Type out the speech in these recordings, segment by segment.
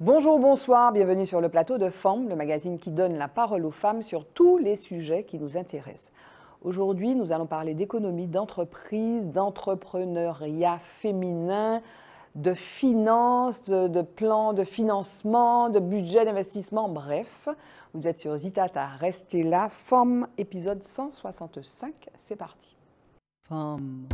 Bonjour, bonsoir, bienvenue sur le plateau de Femmes, le magazine qui donne la parole aux femmes sur tous les sujets qui nous intéressent. Aujourd'hui, nous allons parler d'économie, d'entreprise, d'entrepreneuriat féminin, de finances, de, plans de financement, de budget d'investissement, bref. Vous êtes sur à rester là. Femmes, épisode 165, c'est parti. Femmes.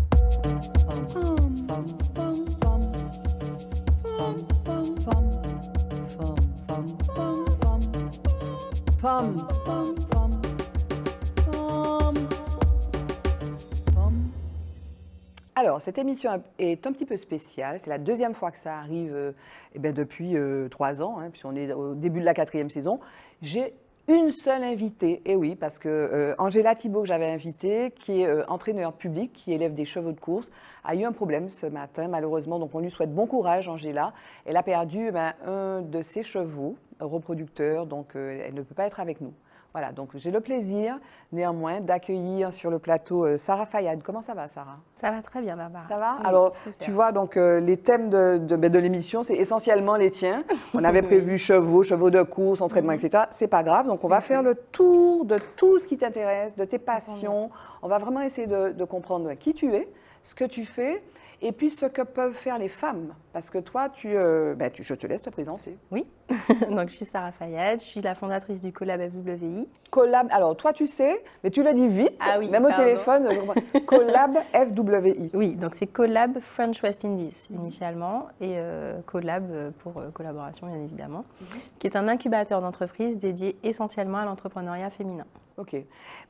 Alors, cette émission est un petit peu spéciale. C'est la deuxième fois que ça arrive et euh, eh ben, depuis euh, trois ans, hein, puisqu'on est au début de la quatrième saison. J'ai une seule invitée, et oui, parce que euh, Angela Thibault, que j'avais invitée, qui est euh, entraîneur public, qui élève des chevaux de course, a eu un problème ce matin, malheureusement. Donc on lui souhaite bon courage, Angela. Elle a perdu eh ben, un de ses chevaux reproducteurs, donc euh, elle ne peut pas être avec nous. Voilà, donc j'ai le plaisir néanmoins d'accueillir sur le plateau euh, Sarah Fayad. Comment ça va Sarah Ça va très bien Barbara. Ça va Alors tu vois, donc euh, les thèmes de, ben, de, l'émission, c'est essentiellement les tiens. On avait prévu chevaux, chevaux de course, entraînement, etc. C'est pas grave, donc on va faire le tour de tout ce qui t'intéresse, de tes passions. On va vraiment essayer de, de comprendre qui tu es, ce que tu fais et puis ce que peuvent faire les femmes, parce que toi, tu, euh, bah, je te laisse te présenter. Oui, donc je suis Sarah Fayette, je suis la fondatrice du Collab FWI. Collab, alors toi tu sais, mais tu l'as dis vite, ah même au téléphone. collab FWI. Oui, donc c'est Collab French West Indies initialement, et euh, Collab euh, pour collaboration bien évidemment, mhm. qui est un incubateur d'entreprise dédié essentiellement à l'entrepreneuriat féminin. Ok.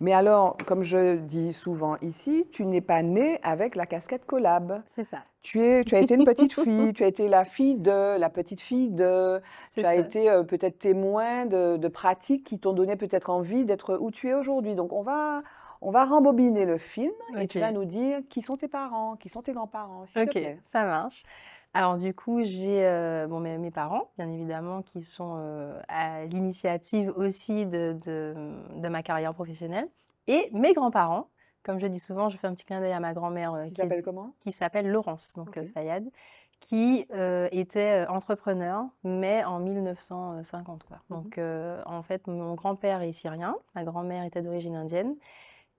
Mais alors, comme je dis souvent ici, tu n'es pas née avec la casquette collab. C'est ça. Tu, es, tu as été une petite fille, tu as été la fille de, la petite fille de, tu ça. as été euh, peut-être témoin de, pratiques qui t'ont donné peut-être envie d'être où tu es aujourd'hui. Donc on va, on va rembobiner le film et tu vas nous dire qui sont tes parents, qui sont tes grands-parents, s'il te plaît. Ok, ça marche. Alors du coup, j'ai euh, bon, mes, parents, bien évidemment, qui sont euh, à l'initiative aussi de, ma carrière professionnelle, et mes grands-parents. Comme je dis souvent, je fais un petit clin d'œil à ma grand-mère euh, Qui s'appelle comment Qui s'appelle Laurence, donc Fayad, qui était entrepreneur, mais en 1950. Mmh donc en fait, mon grand-père est syrien, ma grand-mère était d'origine indienne.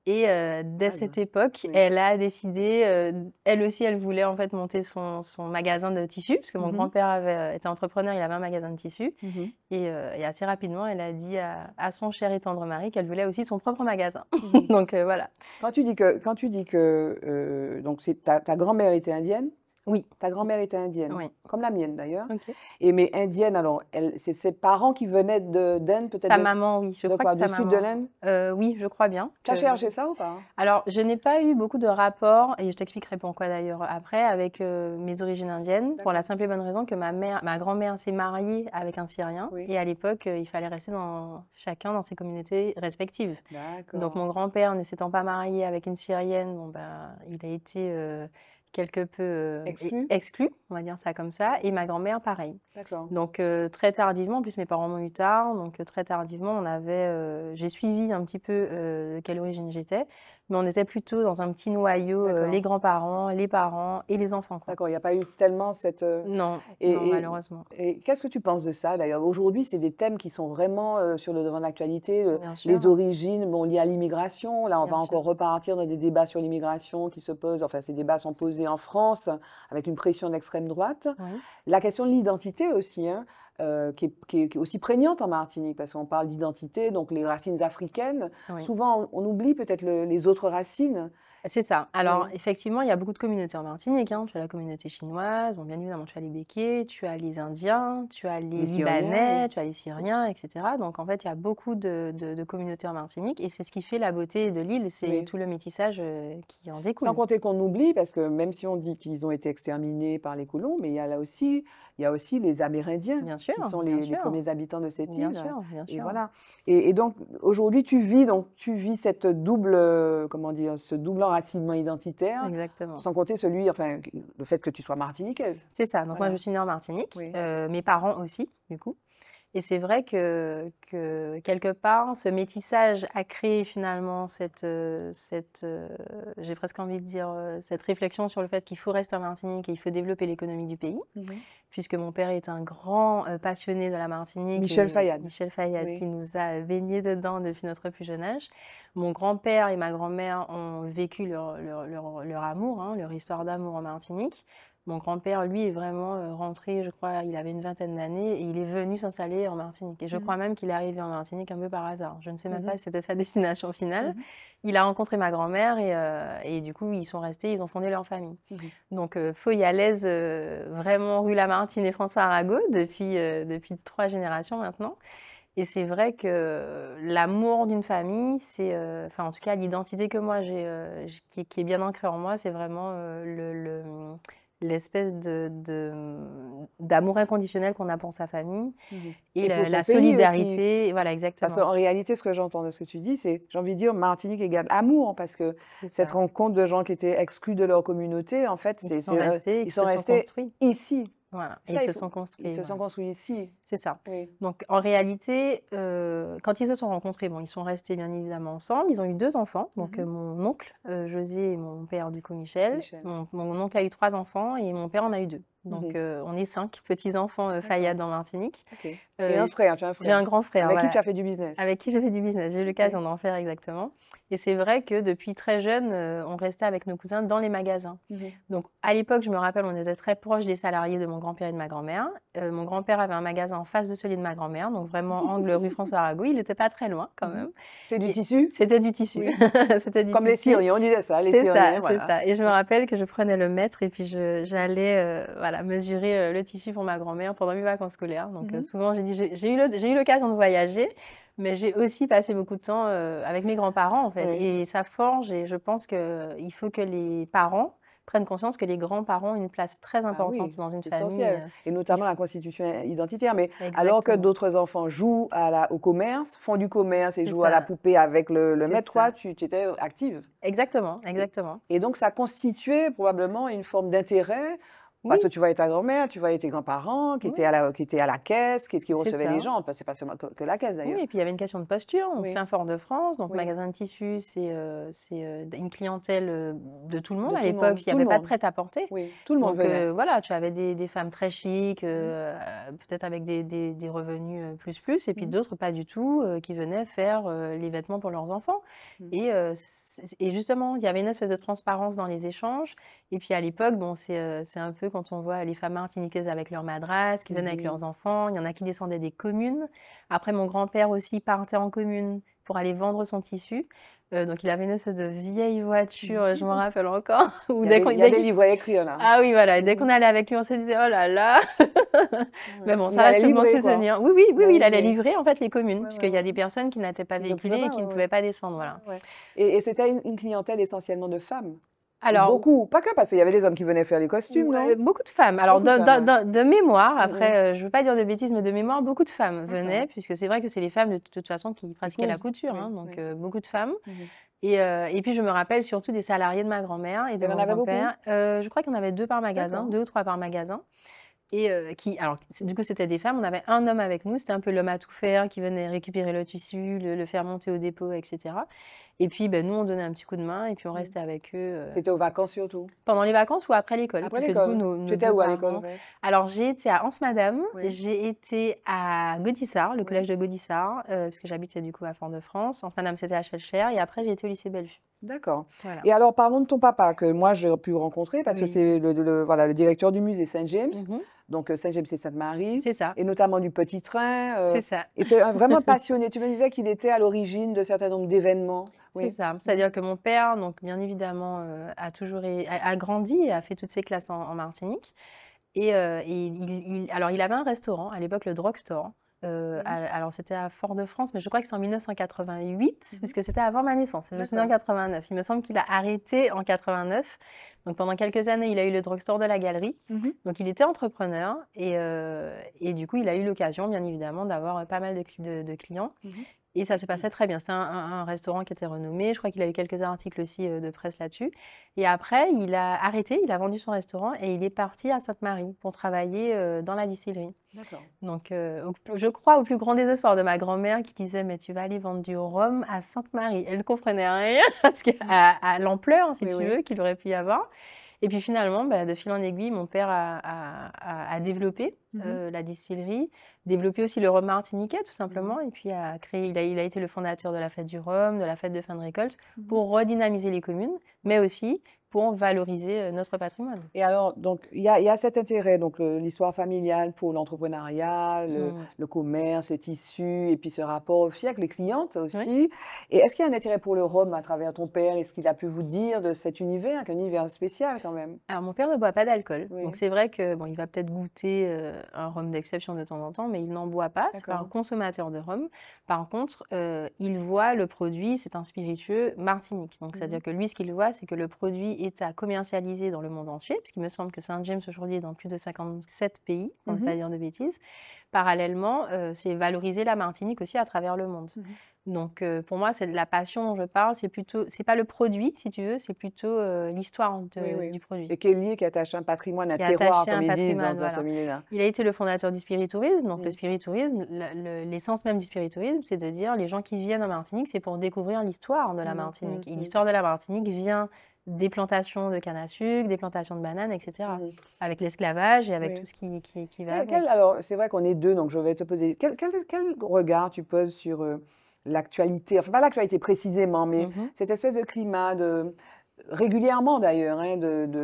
Et euh, dès ah, cette époque, elle a décidé, euh, elle aussi, elle voulait en fait monter son, magasin de tissus, parce que mon mmh grand-père euh, était entrepreneur, il avait un magasin de tissus. Mmh et, assez rapidement, elle a dit à, son cher et tendre mari qu'elle voulait aussi son propre magasin. Mmh donc voilà. Quand tu dis que, quand tu dis que donc ta grand-mère était indienne oui. Ta grand-mère était indienne. Oui. Comme la mienne d'ailleurs. Et mais indienne, alors, c'est ses parents qui venaient d'Inde peut-être Sa maman, oui. Je de crois quoi, du sud de l'Inde euh, Oui, je crois bien. Tu as cherché ça ou pas Alors, je n'ai pas eu beaucoup de rapports, et je t'expliquerai pourquoi d'ailleurs après, avec euh, mes origines indiennes, pour la simple et bonne raison que ma, mère, ma grand-mère s'est mariée avec un Syrien. Et à l'époque, euh, il fallait rester dans, chacun dans ses communautés respectives. Donc, mon grand-père ne s'étant pas marié avec une Syrienne, bon, ben, il a été quelque peu euh, exclu, on va dire ça comme ça, et ma grand-mère pareil. Donc euh, très tardivement, en plus mes parents m'ont eu tard, donc euh, très tardivement on avait, j'ai suivi un petit peu de quelle origine j'étais, mais on était plutôt dans un petit noyau, euh, les grands-parents, les parents et les enfants. D'accord, il n'y a pas eu tellement cette... Euh, non, et, malheureusement. Et qu'est-ce que tu penses de ça d'ailleurs Aujourd'hui, c'est des thèmes qui sont vraiment euh, sur le devant de l'actualité, les origines bon, liées à l'immigration. Là, on va encore repartir dans des débats sur l'immigration qui se posent, enfin ces débats sont posés en France avec une pression d'extrême droite. La question de l'identité aussi. Hein. Euh, qui, est, aussi prégnante en Martinique, parce qu'on parle d'identité, donc les racines africaines. Souvent, on, oublie peut-être les autres racines. C'est ça. Alors, effectivement, il y a beaucoup de communautés en Martinique. Hein. Tu as la communauté chinoise, bon, bien évidemment, tu as les Békés, tu as les Indiens, tu as les, Libanais, tu as les Syriens, etc. Donc, en fait, il y a beaucoup de, communautés en Martinique et c'est ce qui fait la beauté de l'île, c'est tout le métissage euh, qui en découle. Sans compter qu'on oublie, parce que même si on dit qu'ils ont été exterminés par les colons, mais il y a là aussi il y a aussi les Amérindiens qui sont les, premiers habitants de cette bien île. Sûr, bien sûr. Et voilà. Et, donc aujourd'hui, tu vis donc tu vis cette double euh, comment dire ce double enracinement identitaire. Sans compter celui enfin le fait que tu sois martiniquaise. C'est ça. Donc moi je suis née en Martinique, euh, mes parents aussi du coup. Et c'est vrai que, que, quelque part, ce métissage a créé finalement cette, euh, cette euh, j'ai presque envie de dire, euh, cette réflexion sur le fait qu'il faut rester en Martinique et il faut développer l'économie du pays, mhm. puisque mon père est un grand passionné de la Martinique. Michel Fayad. Michel Fayad, qui nous a baigné dedans depuis notre plus jeune âge. Mon grand-père et ma grand-mère ont vécu leur, amour, hein, leur histoire d'amour en Martinique. Mon grand-père, lui, est vraiment euh, rentré, je crois, il avait une vingtaine d'années et il est venu s'installer en Martinique. Et je mmh. crois même qu'il est arrivé en Martinique un peu par hasard. Je ne sais même mmh pas si c'était sa destination finale. Mmh il a rencontré ma grand-mère euh, et, du coup, ils sont restés, ils ont fondé leur famille. Donc, euh, à l'aise, euh, vraiment rue Lamartine et François Arago depuis, depuis trois générations maintenant. Et c'est vrai que l'amour d'une famille, c'est, enfin en tout cas l'identité que moi j'ai, qui, est bien ancrée en moi, c'est vraiment le l'espèce de, d'amour inconditionnel qu'on a pour sa famille mmh et, la, solidarité. Voilà, exactement. Parce qu'en réalité, ce que j'entends de ce que tu dis, c'est, j'ai envie de dire, Martinique égale amour, parce que cette rencontre de gens qui étaient exclus de leur communauté, en fait, ils, sont restés, ici ils, se sont construits. Ils se sont construits ici. C'est ça. Donc, en réalité, euh, quand ils se sont rencontrés, bon, ils sont restés bien évidemment ensemble. Ils ont eu deux enfants. Donc, mhm. euh, mon oncle euh, José et mon père, du coup, Michel. Mon, oncle a eu trois enfants et mon père en a eu deux. Donc, mhm. on est cinq petits-enfants faillades dans Martinique. J'ai un frère, tu as un frère J'ai un grand frère. Avec qui tu as fait du business Avec qui j'ai fait du business. J'ai eu l'occasion d'en faire exactement. Et c'est vrai que depuis très jeune, euh, on restait avec nos cousins dans les magasins. Mmh donc à l'époque, je me rappelle, on était très proche des salariés de mon grand-père et de ma grand-mère. Euh, mon grand-père avait un magasin en face de celui de ma grand-mère, donc vraiment angle rue François Arago. Il n'était pas très loin quand mmh même. C'était du tissu C'était du tissu. c'était du Comme les Syriens, on disait ça. C'est ça, c'est ça. Et je me rappelle que je prenais le mètre et puis j'allais euh, voilà, mesurer le tissu pour ma grand-mère pendant mes vacances scolaires. Donc mmh souvent, j'ai dit, j'ai eu l'occasion de voyager. Mais j'ai aussi passé beaucoup de temps euh, avec mes grands-parents, en fait. Et ça forge, et je pense qu'il faut que les parents prennent conscience que les grands-parents ont une place très ah importante dans une famille. Euh, et notamment la constitution identitaire. Mais alors que d'autres enfants jouent à au commerce, font du commerce et jouent à la poupée avec le, le maître, toi, tu, étais active. Exactement, exactement. et donc, ça constituait probablement une forme d'intérêt parce que tu voyais ta grand-mère, tu voyais tes grands-parents qui, étaient à la, qui étaient à la caisse, qui, qui recevaient les gens. c'est pas seulement que, la caisse d'ailleurs. Oui, et puis il y avait une question de posture. On oui. plein fort de France, donc magasin de tissus, c'est euh, euh, une clientèle euh, de tout le monde à l'époque. Il n'y avait pas de prêt-à-porter. tout le monde venait. voilà, tu avais des, femmes très chic, mmh. peut-être avec des, des, revenus plus plus, et puis mmh. d'autres pas du tout, qui venaient faire les vêtements pour leurs enfants. Mmh. Et, et justement, il y avait une espèce de transparence dans les échanges. Et puis à l'époque, bon, c'est un peu quand on voit les femmes martiniquaises avec leurs madrasses, qui viennent avec leurs enfants. Il y en a qui descendaient des communes. Après, mon grand-père aussi partait en commune pour aller vendre son tissu. Euh, donc, il avait une espèce de vieille voiture, euh, je me rappelle encore. il y dès livres avec Ah oui, voilà. Dès mm. qu'on allait avec lui, on se disait, oh là là. Mais bon, ça reste un souvenir. Oui, oui, oui, il, oui, il allait livrer en fait les communes, puisqu'il y a des personnes qui n'étaient pas véhiculées et qui ne pouvaient pas descendre. Voilà. Et, c'était une clientèle essentiellement de femmes alors, beaucoup, pas que, parce qu'il y avait des hommes qui venaient faire les costumes, non Beaucoup de femmes. Alors, de, mémoire, après, euh, je ne veux pas dire de bêtises, mais de mémoire, beaucoup de femmes venaient, puisque c'est vrai que c'est les femmes, de toute façon, qui pratiquaient la couture. Hein, donc, euh, beaucoup de femmes. Mhm. Euh, et, puis, je me rappelle surtout des salariés de ma grand-mère et de mon grand-père. je crois qu'il y en avait deux par magasin, deux ou trois par magasin. Et euh, qui, alors, du coup, c'était des femmes. On avait un homme avec nous. C'était un peu l'homme à tout faire qui venait récupérer le tissu, le, faire monter au dépôt, etc. Et puis, ben, nous, on donnait un petit coup de main et puis on mmh. restait avec eux. Euh, c'était aux vacances surtout. pendant les vacances ou après l'école. Après l'école. Tu étais où à l'école Alors, j'ai été à Anse-Madame, j'ai été à Gaudissart, le collège de Gaudissart, euh, puisque j'habitais du coup à Fort-de-France. Anse-Madame, c'était à Chelcher, et après, j'ai été au lycée Bellevue. D'accord. Et alors, parlons de ton papa, que moi, j'ai pu rencontrer, parce que c'est le, voilà, le directeur du musée Saint-James. Mmh donc saint euh, et Sainte-Marie. C'est ça. Et notamment du petit train. Euh, c'est ça. Et c'est euh, vraiment passionné. Tu me disais qu'il était à l'origine de certains nombre d'événements. C'est ça. C'est-à-dire que mon père, donc bien évidemment, a toujours a, grandi et a fait toutes ses classes en, Martinique. Et, il, alors il avait un restaurant à l'époque, le Drugstore. Euh, mhm. alors, c'était à Fort-de-France, mais je crois que c'est en 1988, puisque mhm. c'était avant ma naissance. Je suis en 89. Il me semble qu'il a arrêté en 89. Donc, pendant quelques années, il a eu le drugstore de la galerie. Mhm. Donc, il était entrepreneur euh, et, du coup, il a eu l'occasion, bien évidemment, d'avoir euh, pas mal de clients. Et ça se passait mmh. très bien. C'était un, restaurant qui était renommé. Je crois qu'il a eu quelques articles aussi euh, de presse là-dessus. Et après, il a arrêté, il a vendu son restaurant et il est parti à Sainte-Marie pour travailler euh, dans la distillerie. D'accord. Donc, euh, je crois au plus grand désespoir de ma grand-mère qui disait Mais tu vas aller vendre du rhum à Sainte-Marie. Elle ne comprenait rien mmh. à, l'ampleur, si tu veux, qu'il aurait pu y avoir. Et puis finalement, bah, de fil en aiguille, mon père a développé Mmh euh, la distillerie, développer aussi le rhum martiniquais tout mmh simplement, et puis a créé, il, a, été le fondateur de la fête du rhum, de la fête de fin de récolte, mmh pour redynamiser les communes, mais aussi pour valoriser euh, notre patrimoine. Et alors, il y, a cet intérêt, donc l'histoire familiale pour l'entrepreneuriat, le, commerce, le tissu, et puis ce rapport aussi avec les clientes aussi. Et est-ce qu'il y a un intérêt pour le rhum à travers ton père Est-ce qu'il a pu vous dire de cet univers, un univers spécial quand même Alors, mon père ne boit pas d'alcool, donc c'est vrai que bon, va peut-être goûter euh, euh, un rhum d'exception de temps en temps, mais il n'en boit pas. C'est un consommateur de rhum. Par contre, euh, il voit le produit, c'est un spiritueux martinique. Donc, c'est-à-dire mhm. que lui, ce qu'il voit, c'est que le produit est à commercialiser dans le monde entier, puisqu'il me semble que Saint-James aujourd'hui est dans plus de 57 pays, pour ne mhm. pas dire de bêtises. Parallèlement, euh, c'est valoriser la Martinique aussi à travers le monde. Mhm. Donc pour moi, c'est de la passion dont je parle. C'est plutôt, c'est pas le produit, si tu veux, c'est plutôt l'histoire du produit. Et qui est qui attache un patrimoine, à terroir, comme ils dans, ce milieu-là. Il a été le fondateur du spiritourisme. Donc le mmh. spiritourisme, l'essence même du spiritourisme, c'est de dire les gens qui viennent en Martinique, c'est pour découvrir l'histoire de la mmh, Martinique. Mmh, et l'histoire de la Martinique vient des plantations de canne à sucre, des plantations de bananes, etc. Avec l'esclavage et avec tout ce qui, va. alors, c'est vrai qu'on est deux, donc je vais te poser. Quel, regard tu poses sur l'actualité, enfin pas l'actualité précisément, mais mhm. cette espèce de climat de régulièrement d'ailleurs hein,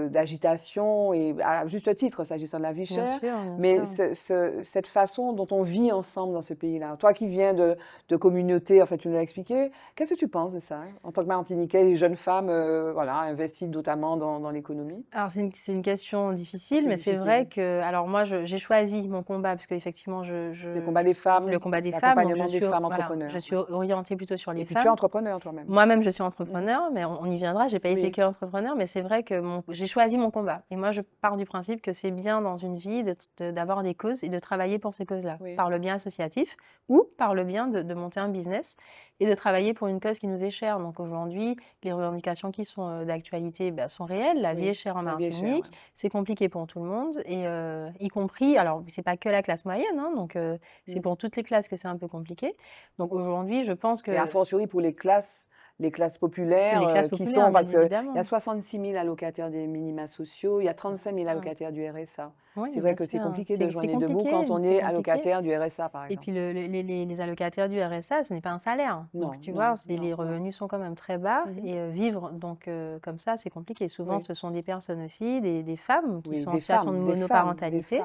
d'agitation et à juste titre s'agissant de la vie chère, mais cette façon dont on vit ensemble dans ce pays-là. Toi qui viens de, de communauté, en fait tu nous l'as expliqué, qu'est-ce que tu penses de ça en tant que Martiniquais et jeune femme euh, voilà, investie notamment dans, dans l'économie Alors c'est une, une, question difficile, mais c'est vrai que alors moi j'ai choisi mon combat parce effectivement je, je, Le combat des femmes, le combat des femmes, je suis, des entrepreneurs. je suis orientée plutôt sur les femmes. Et tu es entrepreneur toi-même Moi-même je suis entrepreneur, mais on, on y viendra, j'ai pas été c'est que entrepreneur, mais c'est vrai que j'ai choisi mon combat. Et moi, je pars du principe que c'est bien dans une vie d'avoir des causes et de travailler pour ces causes-là, par le bien associatif ou par le bien de, monter un business et de travailler pour une cause qui nous est chère. Donc aujourd'hui, les revendications qui sont euh, d'actualité bah, sont réelles. La vie est chère en Martinique, c'est compliqué pour tout le monde, et euh, y compris, alors c'est pas que la classe moyenne, hein, donc euh, c'est mm. pour toutes les classes que c'est un peu compliqué. Donc aujourd'hui, je pense que... Et a fortiori pour les classes les classes populaires, euh, classes qui sont, parce qu'il y a 66 000 allocataires des minima sociaux, il y a 35 000 allocataires du RSA. c'est vrai que c'est compliqué de joindre bouts quand on est, allocataire du RSA, par exemple. Et puis les, allocataires du RSA, ce n'est pas un salaire. Non, donc, tu vois, les revenus sont quand même très bas mhm. et euh, vivre donc euh, comme ça, c'est compliqué. Souvent, ce sont des personnes aussi, des, femmes qui sont en situation de monoparentalité.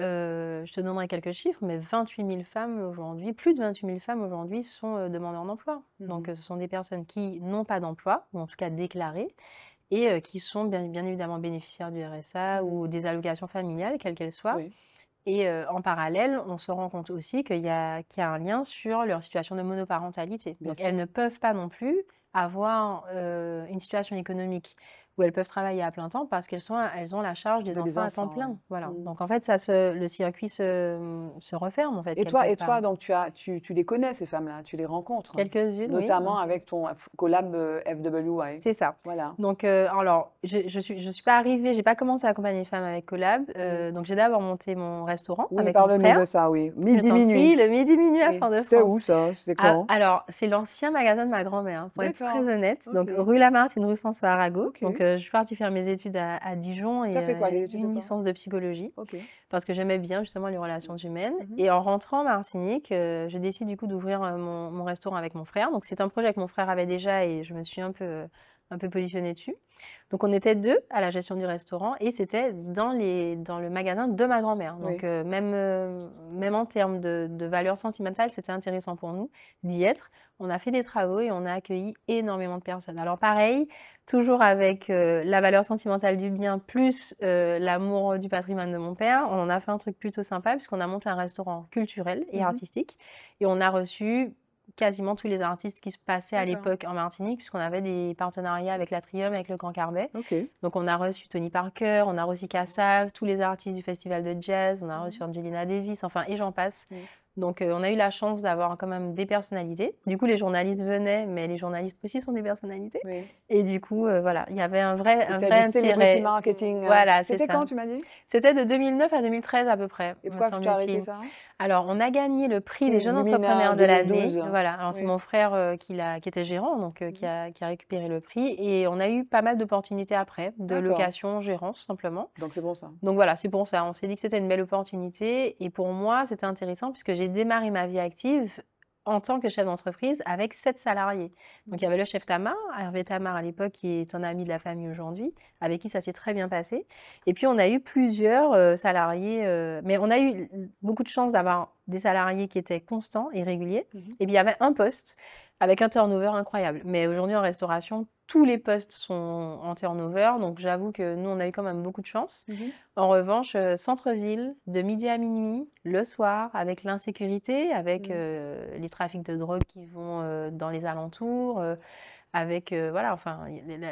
Euh, je te donnerai quelques chiffres, mais 28 femmes aujourd'hui, plus de 28 000 femmes aujourd'hui sont, euh, demandeurs d'emploi. Mmh Donc euh, ce sont des personnes qui n'ont pas d'emploi ou en tout cas déclarées, et qui sont bien évidemment bénéficiaires du RSA mmh ou des allocations familiales, quelles qu'elles soient et en parallèle, on se rend compte aussi qu'il y a un lien sur leur situation de monoparentalité. Donc elles ne peuvent pas non plus avoir, une situation économique où elles peuvent travailler à plein temps parce qu'elles elles ont la charge des, enfants, à temps plein. Voilà. Mmh. Donc en fait, ça, se, le circuit se, se, referme en fait. Et toi, et toi, donc tu as, tu, tu les connais ces femmes-là, tu les rencontres. Quelques-unes, notamment avec ton collab euh, FWI. C'est ça. Voilà. Donc euh, alors, je, je suis, je suis pas arrivée, j'ai pas commencé à accompagner les femmes avec collab. Euh, mmh. Donc j'ai d'abord monté mon restaurant avec parle mon frère. de ça, oui. Midi minuit. Oui, le midi minuit à fin de France. C'était où ça C'était ah, quand Alors c'est l'ancien magasin de ma grand-mère, hein, pour être très honnête. Donc rue Lamartine, rue François Arago je suis partie faire mes études à, Dijon et fait euh, une licence de psychologie. Parce que j'aimais bien justement les relations mhm. humaines. Mhm. Et en rentrant à Martinique, euh, je décide du coup d'ouvrir euh, mon, mon, restaurant avec mon frère. Donc c'est un projet que mon frère avait déjà et je me suis un peu un peu positionnés dessus. Donc on était deux à la gestion du restaurant et c'était dans, le magasin de ma grand-mère. Donc euh, même, euh, même en termes de, valeur sentimentale, c'était intéressant pour nous d'y être. On a fait des travaux et on a accueilli énormément de personnes. Alors pareil, toujours avec euh, la valeur sentimentale du bien plus l'amour du patrimoine de mon père, on a fait un truc plutôt sympa puisqu'on a monté un restaurant culturel et mhm. artistique et on a reçu quasiment tous les artistes qui se passaient à l'époque en Martinique, puisqu'on avait des partenariats avec l'Atrium, avec le Grand Carbet. Donc on a reçu Tony Parker, on a reçu Cassav, tous les artistes du Festival de Jazz, on a mhm. reçu Angelina Davis, enfin, et j'en passe. Donc, euh, on a eu la chance d'avoir quand même des personnalités. Du coup, les journalistes venaient, mais les journalistes aussi sont des personnalités. Et du coup, euh, voilà, il y avait un vrai, un vrai marketing. Euh, voilà, C'était quand, tu m'as dit C'était de 2009 à 2013 à peu près. Et pourquoi tu Alors, on a gagné le prix des jeunes entrepreneurs de l'année. Voilà. c'est mon frère qui, a, qui était gérant, donc mhm. qui, a, récupéré le prix. Et on a eu pas mal d'opportunités après, de location, gérance, simplement. Donc, c'est bon ça. Donc, voilà, c'est bon ça. On s'est dit que c'était une belle opportunité. Et pour moi, c'était intéressant puisque j'ai j'ai démarré ma vie active en tant que chef d'entreprise avec sept salariés. Donc il y avait le chef Tamar, Hervé Tamar à l'époque, qui est un ami de la famille aujourd'hui, avec qui ça s'est très bien passé. Et puis on a eu plusieurs euh, salariés, euh, mais on a eu beaucoup de chance d'avoir des salariés qui étaient constants et réguliers, mhm. et bien il y avait un poste avec un turnover incroyable. Mais aujourd'hui, en restauration, tous les postes sont en turnover, donc j'avoue que nous, on a eu quand même beaucoup de chance. Mhm. En revanche, euh, centre-ville, de midi à minuit, le soir, avec l'insécurité, avec mhm. euh, les trafics de drogue qui vont euh, dans les alentours, avec euh, voilà, enfin,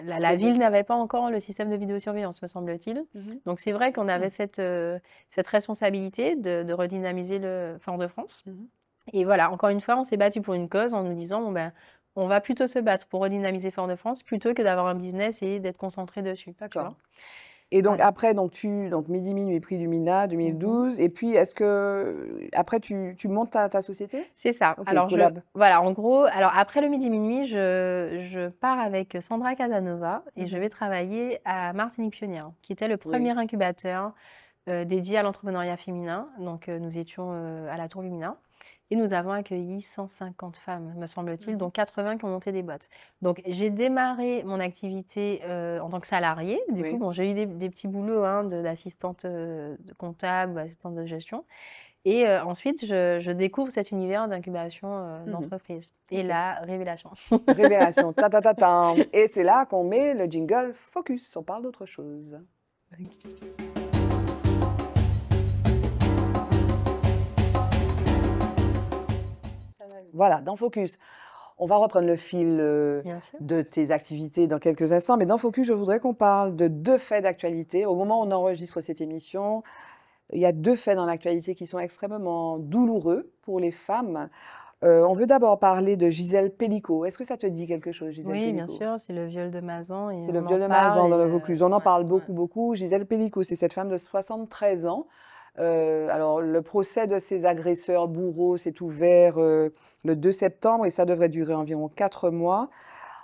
la, ville n'avait pas encore le système de vidéosurveillance, me semble-t-il. Mmh Donc c'est vrai qu'on avait mmh. cette, euh, cette responsabilité de, redynamiser le Fort-de-France. Mmh et voilà, encore une fois, on s'est battu pour une cause en nous disant bon ben, on va plutôt se battre pour redynamiser Fort-de-France plutôt que d'avoir un business et d'être concentré dessus. D'accord. Et donc, après, donc, tu, donc, midi, minuit, prix Lumina 2012. Mhm. Et puis, est-ce que, après, tu, tu montes ta, ta société C'est ça. alors, je, voilà, en gros, alors, après le midi, minuit, je, je pars avec Sandra Casanova et je mhm. vais travailler à Martinique Pionnière, qui était le premier incubateur euh, dédié à l'entrepreneuriat féminin. Donc, euh, nous étions euh, à la Tour Lumina. Et nous avons accueilli 150 femmes, me semble-t-il, mmh. dont 80 qui ont monté des boîtes. Donc j'ai démarré mon activité euh, en tant que salariée. Du coup, bon, j'ai eu des, petits boulots hein, d'assistante euh, comptable, assistante de gestion. Et euh, ensuite, je, découvre cet univers d'incubation mmh d'entreprise. Et la révélation. révélation. Ta, ta, ta, ta. Et c'est là qu'on met le jingle focus. On parle d'autre chose. Voilà, dans Focus. On va reprendre le fil euh, de tes activités dans quelques instants, mais dans Focus, je voudrais qu'on parle de deux faits d'actualité. Au moment où on enregistre cette émission, il y a deux faits dans l'actualité qui sont extrêmement douloureux pour les femmes. Euh, on veut d'abord parler de Gisèle Pellicot. Est-ce que ça te dit quelque chose, Gisèle Oui, bien sûr, c'est le viol de Mazan. C'est le viol de Mazan dans le Vaucluse. Euh, on en parle beaucoup, beaucoup. Gisèle Pellicot, c'est cette femme de 73 ans euh, alors, le procès de ces agresseurs bourreaux s'est ouvert euh, le 2 septembre et ça devrait durer environ 4 mois.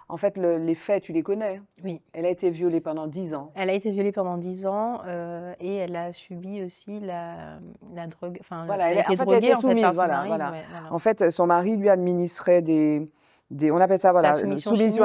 En fait, les faits, tu les connais. Hein oui. Elle a été violée pendant 10 ans. Elle a été violée pendant 10 ans euh, et elle a subi aussi la, drogue. en fait, elle En fait, son mari lui administrait des, on appelle ça voilà, la soumission, voilà la soumission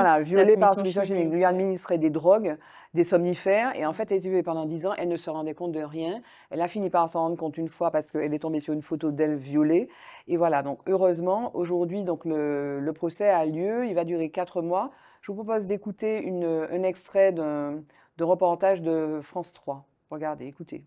par chimique. Lui administrait des drogues, des somnifères, et en fait, elle était pendant 10 ans, elle ne se rendait compte de rien. Elle a fini par s'en rendre compte une fois parce qu'elle est tombée sur une photo d'elle violée. Et voilà, donc heureusement, aujourd'hui, donc le, procès a lieu, il va durer 4 mois. Je vous propose d'écouter un extrait de reportage de France 3. Regardez, écoutez.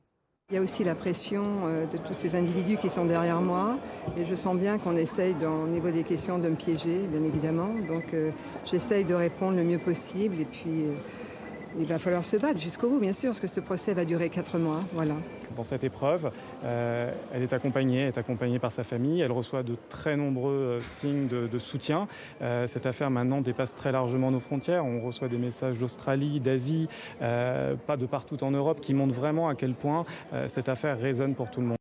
Il y a aussi la pression euh, de tous ces individus qui sont derrière moi. Et je sens bien qu'on essaye, au niveau des questions, de me piéger, bien évidemment. Donc euh, j'essaye de répondre le mieux possible. Et puis. Euh, il va falloir se battre jusqu'au bout, bien sûr, parce que ce procès va durer quatre mois. Hein, voilà. Dans cette épreuve, euh, elle est accompagnée, elle est accompagnée par sa famille. Elle reçoit de très nombreux euh, signes de, soutien. Euh, cette affaire maintenant dépasse très largement nos frontières. On reçoit des messages d'Australie, d'Asie, pas de partout en Europe, qui montrent vraiment à quel point cette affaire résonne pour tout le monde.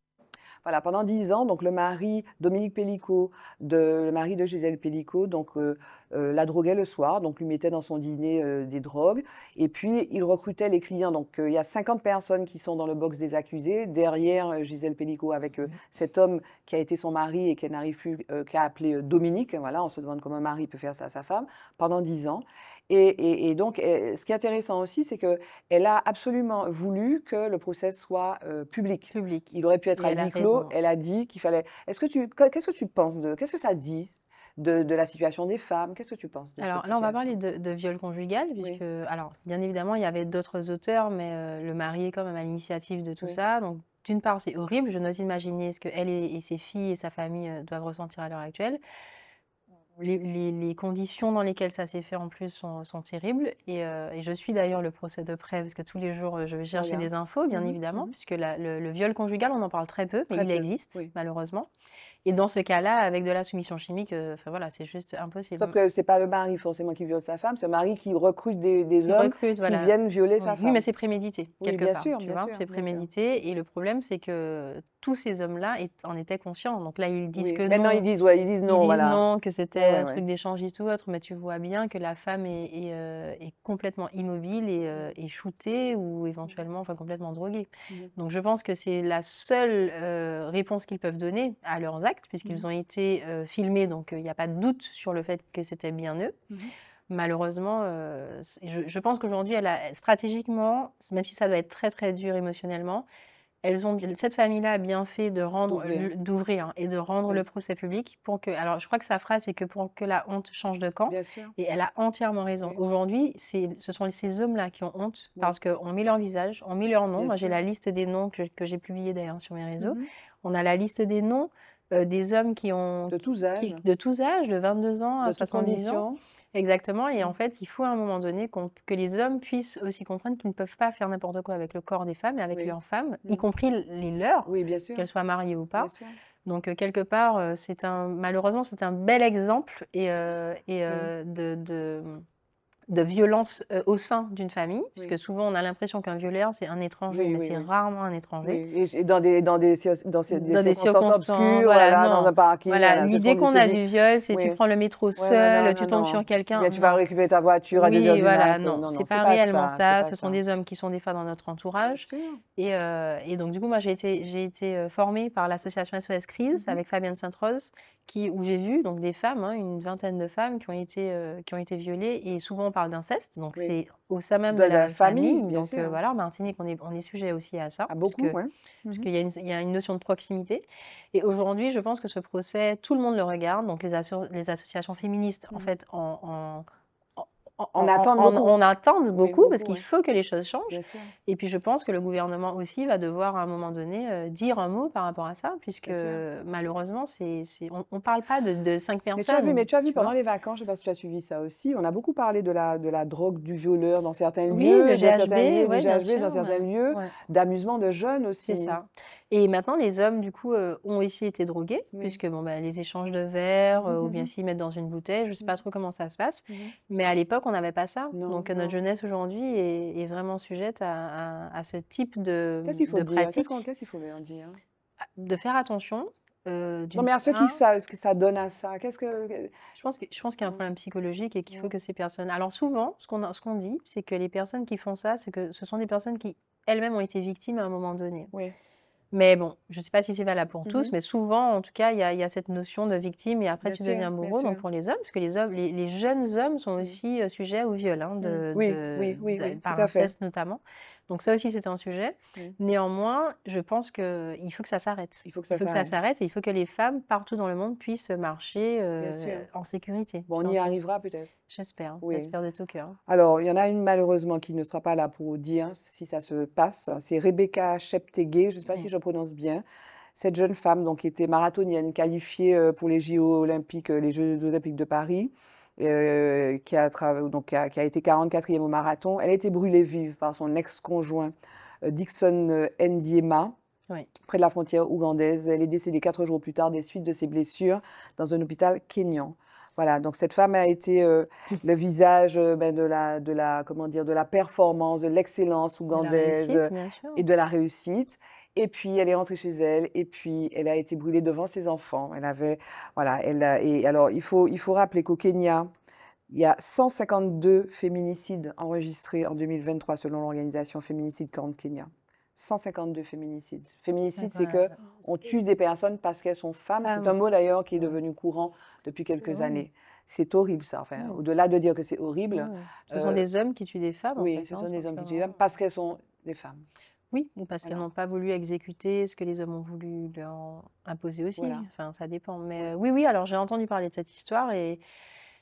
Voilà, pendant dix ans, donc le mari Dominique Pellicot, de, le mari de Gisèle pellico donc euh, euh, la droguait le soir, donc lui mettait dans son dîner euh, des drogues, et puis il recrutait les clients. Donc il y a 50 personnes qui sont dans le box des accusés, derrière Gisèle pellico avec mhm. cet homme qui a été son mari et qui n'arrive plus qu'à appeler Dominique. Voilà, on se demande comment un mari peut faire ça à sa femme pendant dix ans. Et, donc, euh, ce qui est intéressant aussi, c'est qu'elle a absolument voulu que le procès soit euh, public. Public. Il aurait pu être à huis clos. Elle a dit qu'il fallait. Est-ce que tu, qu'est-ce que tu penses de, qu'est-ce que ça dit de, la situation des femmes. Qu'est-ce que tu penses Alors là, on va parler de, viol conjugal, puisque, alors, bien évidemment, il y avait d'autres auteurs, mais euh, le mari est quand même à l'initiative de tout ça. Donc, d'une part, c'est horrible. Je n'ose imaginer ce que elle et, ses filles et sa famille doivent ressentir à l'heure actuelle les, conditions dans lesquelles ça s'est fait en plus sont, terribles. Euh, et, je suis d'ailleurs le procès de près, parce que tous les jours, euh, je vais ah chercher des infos, bien mmh évidemment, mmh puisque le, viol conjugal, on en parle très peu, mais il existe, malheureusement. Et dans ce cas-là, avec de la soumission chimique, euh, voilà, c'est juste impossible. Sauf que ce n'est pas le mari forcément qui viole sa femme, c'est le mari qui recrute des, hommes qui viennent violer sa femme. Oui, mais c'est prémédité, quelque part. bien vois, c'est prémédité. Et le problème, c'est que tous ces hommes-là en étaient conscients. Donc là, ils disent que non. ils disent, ouais, ils disent non. Ils disent non, que c'était un truc d'échange et tout autre. Mais tu vois bien que la femme est, euh, complètement immobile euh, et, shootée ou éventuellement enfin, complètement droguée. Mm. Mm. Donc je pense que c'est la seule euh, réponse qu'ils peuvent donner à leurs actes, puisqu'ils mm. ont été filmés. Donc il n'y a pas de doute sur le fait que c'était bien eux. malheureusement, je, je, pense qu'aujourd'hui, stratégiquement, même si ça doit être très très dur émotionnellement, elles ont, cette famille-là a bien fait de rendre, d'ouvrir hein, et de rendre le procès public pour que, alors je crois que sa phrase c'est que pour que la honte change de camp. Et elle a entièrement raison. Aujourd'hui, ce sont ces hommes-là qui ont honte parce qu'on met leur visage, on met leur nom. j'ai la liste des noms que, j'ai publié d'ailleurs sur mes réseaux. Mhm. On a la liste des noms euh, des hommes qui ont. De tous âges. de tous âges, de 22 ans à 70 ans Exactement. Et en mmh. fait, il faut à un moment donné que les hommes puissent aussi comprendre qu'ils ne peuvent pas faire n'importe quoi avec le corps des femmes et avec leurs femmes, y mmh. compris les leurs, qu'elles soient mariées ou pas. Donc quelque part, c'est un malheureusement c'est un bel exemple et, mmh. de- de violence euh, au sein d'une famille, puisque souvent on a l'impression qu'un violeur c'est un étranger, mais c'est rarement un étranger. dans des dans des dans, ces, dans circonstances, obscures, voilà, dans un parking. l'idée qu'on a du viol, c'est tu prends le métro seul, tu tombes sur quelqu'un. Tu vas récupérer ta voiture à des heures voilà, du matin. non, c'est pas, réellement ça. Hein, ce sont des hommes qui sont des fois dans notre entourage. Euh, et donc du coup moi j'ai été j'ai été euh, formée par l'association SOS Crise mhm. avec Fabienne saint rose qui où j'ai vu donc des femmes, hein, une vingtaine de femmes qui ont été qui ont été violées et souvent par d'inceste, donc c'est au sein même de, la, famille. donc euh, voilà, Martinique, on est, on est sujet aussi à ça. À ah, beaucoup, Parce mhm. qu'il y, a une notion de proximité. Et aujourd'hui, je pense que ce procès, tout le monde le regarde. Donc les, les associations féministes, en mhm. fait, en on, attend beaucoup. On, attend beaucoup, parce qu'il faut que les choses changent. Et puis je pense que le gouvernement aussi va devoir à un moment donné euh, dire un mot par rapport à ça, puisque malheureusement, c'est, on ne parle pas de, de cinq personnes. Mais tu as vu, mais tu as vu pendant les vacances, je ne sais pas si tu as suivi ça aussi, on a beaucoup parlé de la, de la drogue, du violeur dans certains oui, lieux, le GHB, dans certains, dans certains lieux, d'amusement de jeunes aussi. C'est ça. Et maintenant, les hommes, du coup, euh, ont aussi été drogués, puisque bon, ben les échanges de verres, euh, ou bien mhm. s'ils mettent dans une bouteille, je ne sais pas trop comment ça se passe. Mais à l'époque, on n'avait pas ça. Donc euh, notre jeunesse aujourd'hui est, vraiment sujette à, ce type de, pratiques. pratique. Qu'est-ce qu'il faut bien dire ah, De faire attention. non, mais à ceux qui savent ce que ça donne à ça, qu'est-ce que... Je pense qu'il y a un problème psychologique et qu'il faut que ces personnes... Alors souvent, ce qu'on qu'on dit, c'est que les personnes qui font ça, c'est que ce sont des personnes qui elles-mêmes ont été victimes à un moment donné. Oui. Mais bon, je ne sais pas si c'est valable pour tous, mmh mais souvent, en tout cas, il y, a cette notion de victime et après tu deviens bourreau. Donc pour les hommes, parce que les, hommes, les, jeunes hommes sont mmh. aussi euh, sujets au viol, hein, mmh. de, oui, oui, oui, notamment. Donc ça aussi, c'est un sujet. Néanmoins, je pense qu'il faut que ça s'arrête. Il faut que ça s'arrête il faut que les femmes partout dans le monde puissent marcher euh, en sécurité. Bon, on y arrivera peut-être. J'espère, j'espère de tout cœur. Alors, il y en a une malheureusement qui ne sera pas là pour dire si ça se passe. C'est Rebecca Cheptegei, je ne sais pas si je prononce bien cette jeune femme donc, qui était marathonienne, qualifiée euh, pour les JO olympiques, euh, les Jeux olympiques de Paris, euh, qui, a donc, qui, a, été 44e au marathon, elle a été brûlée vive par son ex-conjoint euh, Dixon euh, Ndiema, près de la frontière ougandaise. Elle est décédée quatre jours plus tard des suites de ses blessures dans un hôpital kényan. Voilà, donc cette femme a été le visage ben, de, la, de, la, comment dire, de la performance, de l'excellence ougandaise et de la réussite. Et puis elle est rentrée chez elle et puis elle a été brûlée devant ses enfants. Elle avait voilà, elle et alors il faut il faut rappeler qu'au Kenya, il y a 152 féminicides enregistrés en 2023 selon l'organisation Féminicide 40 Kenya. 152 féminicides. Féminicide, c'est que on tue des personnes parce qu'elles sont femmes. c'est un mot d'ailleurs qui est devenu courant depuis quelques années. C'est horrible ça. Enfin, au-delà de dire que c'est horrible, ce sont euh, des hommes qui tuent des femmes. Oui, ce hein, sont des hommes qui tuent des femmes parce qu'elles sont des femmes. Oui, ou parce qu'elles n'ont pas voulu exécuter ce que les hommes ont voulu leur imposer aussi. Enfin, ça dépend. Mais euh, oui, oui, alors j'ai entendu parler de cette histoire et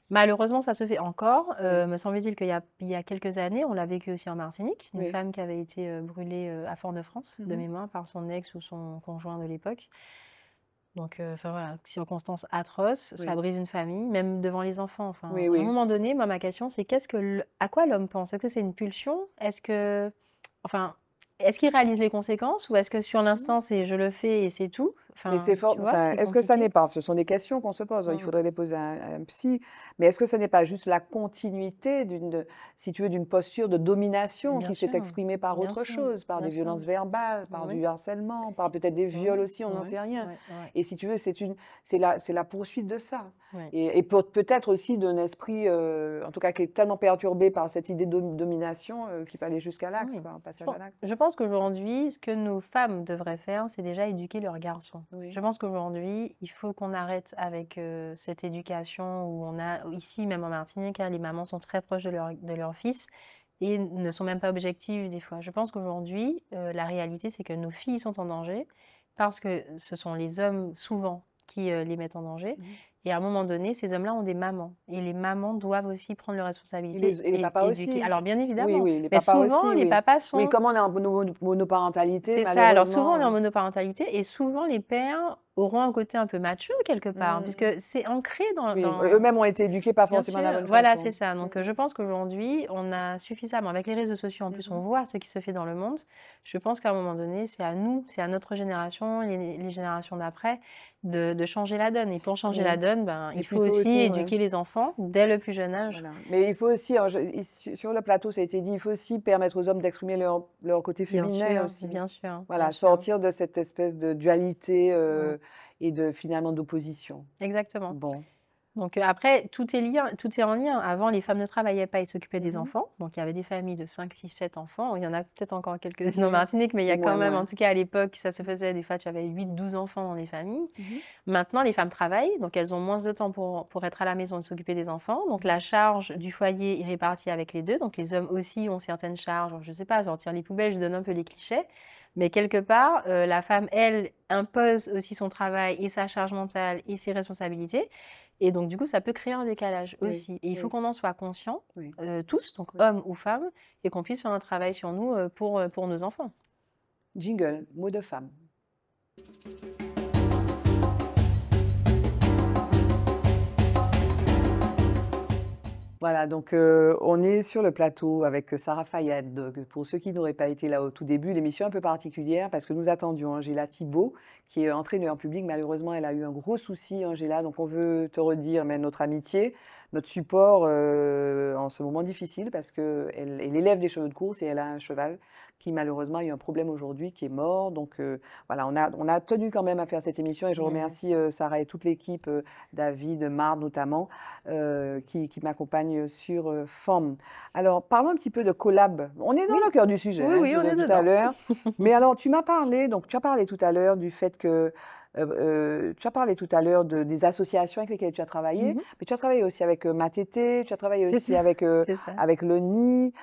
malheureusement, ça se fait encore. Mmh. Euh, me semble-t-il qu'il y a, il y a quelques années, on l'a vécu aussi en Martinique, une femme qui avait été euh, brûlée à Fort-de-France de mes mmh mains, par son ex ou son conjoint de l'époque. Donc, enfin voilà, circonstances atroces, ça brise une famille, même devant les enfants. Enfin, à un moment donné, moi, ma question, c'est qu'est-ce que, à quoi l'homme pense? Est-ce que c'est une pulsion? Est-ce que, enfin, est-ce qu'il réalise les conséquences ou est-ce que sur mmh. l'instant, c'est je le fais et c'est tout c'est est-ce que ça n'est pas Ce sont des questions qu'on se pose. Hein, il mmh. faudrait les poser à un, psy. Mais est-ce que ça n'est pas juste la continuité d'une, si d'une posture de domination qui s'est exprimée par autre chose, par des violences verbales, par du harcèlement, par peut-être des viols aussi, on n'en sait rien. Et si tu veux, c'est une, c'est la, c'est la poursuite de ça. Et, peut-être aussi d'un esprit, euh, en tout cas, qui est tellement perturbé par cette idée de domination euh, qui peut aller jusqu'à l'acte. Je pense qu'aujourd'hui, ce que nos femmes devraient faire, c'est déjà éduquer leurs garçons. Je pense qu'aujourd'hui, il faut qu'on arrête avec cette éducation où on a, ici, même en Martinique, car hein, les mamans sont très proches de leur, fils et ne sont même pas objectives des fois. Je pense qu'aujourd'hui, la réalité, c'est que nos filles sont en danger parce que ce sont les hommes souvent qui les mettent en danger. Mmh. Et à un moment donné, ces hommes-là ont des mamans. Et les mamans doivent aussi prendre leurs responsabilités. Et les, papas aussi. Alors, bien évidemment. Oui, les papas mais souvent, les papas sont. Oui, comme on est en monoparentalité. C'est ça. Alors, souvent, on est en euh. monoparentalité. Et souvent, les pères auront un côté un peu macho quelque part, puisque mmh. c'est ancré dans, dans... Eux-mêmes ont été éduqués pas forcément à la bonne Voilà, c'est ça. Donc mmh. euh, je pense qu'aujourd'hui, on a suffisamment, avec les réseaux sociaux en plus, on mmh. voit ce qui se fait dans le monde. Je pense qu'à un moment donné, c'est à nous, c'est à notre génération, les, générations d'après, de, changer la donne. Et pour changer la donne, ben, il, faut, aussi, éduquer les enfants dès le plus jeune âge. Mais il faut aussi, sur le plateau, ça a été dit, il faut aussi permettre aux hommes d'exprimer leur, leur, côté féminin aussi. Bien sûr. Voilà, sortir de cette espèce de dualité. Euh, et de finalement d'opposition. Exactement. Bon. Donc euh, après, tout est, lié, tout est en lien. Avant, les femmes ne travaillaient pas et s'occupaient des mhm. enfants. Donc il y avait des familles de 5, 6, 7 enfants. Il y en a peut-être encore quelques-unes en Martinique, mais il y a quand même, en tout cas à l'époque, ça se faisait. Des fois, tu avais 8, 12 enfants dans des familles. Mhm. Maintenant, les femmes travaillent, donc elles ont moins de temps pour, pour être à la maison et s'occuper des enfants. Donc la charge du foyer est répartie avec les deux. Donc les hommes aussi ont certaines charges. Je ne sais pas, sortir les poubelles, je donne un peu les clichés. Mais quelque part, euh, la femme, elle, impose aussi son travail et sa charge mentale et ses responsabilités. Et donc, du coup, ça peut créer un décalage aussi. Et il faut qu'on en soit conscient, euh, tous, donc hommes ou femmes, et qu'on puisse faire un travail sur nous euh, pour, pour nos enfants. Jingle, mot de femme. Voilà, donc on est sur le plateau avec Sarah Fayad. Pour ceux qui n'auraient pas été là au tout début, l'émission est un peu particulière parce que nous attendions Angela Thibault, qui est entraîneur en public. Malheureusement, elle a eu un gros souci, Angela. Donc on veut te redire mais notre amitié, notre support en ce moment difficile parce qu'elle elle élève des chevaux de course et elle a un cheval qui malheureusement a eu un problème aujourd'hui, qui est mort. Donc euh, voilà, on a, on a tenu quand même à faire cette émission et je remercie euh, Sarah et toute l'équipe, euh, David, Marc notamment, qui, m'accompagne sur Forme. Alors parlons un petit peu de collab. On est dans le cœur du sujet, hein, tout à l'heure. Mais alors tu m'as parlé, donc tu as parlé tout à l'heure du fait que euh, euh, tu as parlé tout à l'heure des associations avec lesquelles tu as travaillé, mmh mais tu as travaillé aussi avec euh, Matété, tu as travaillé aussi avec, avec le NI.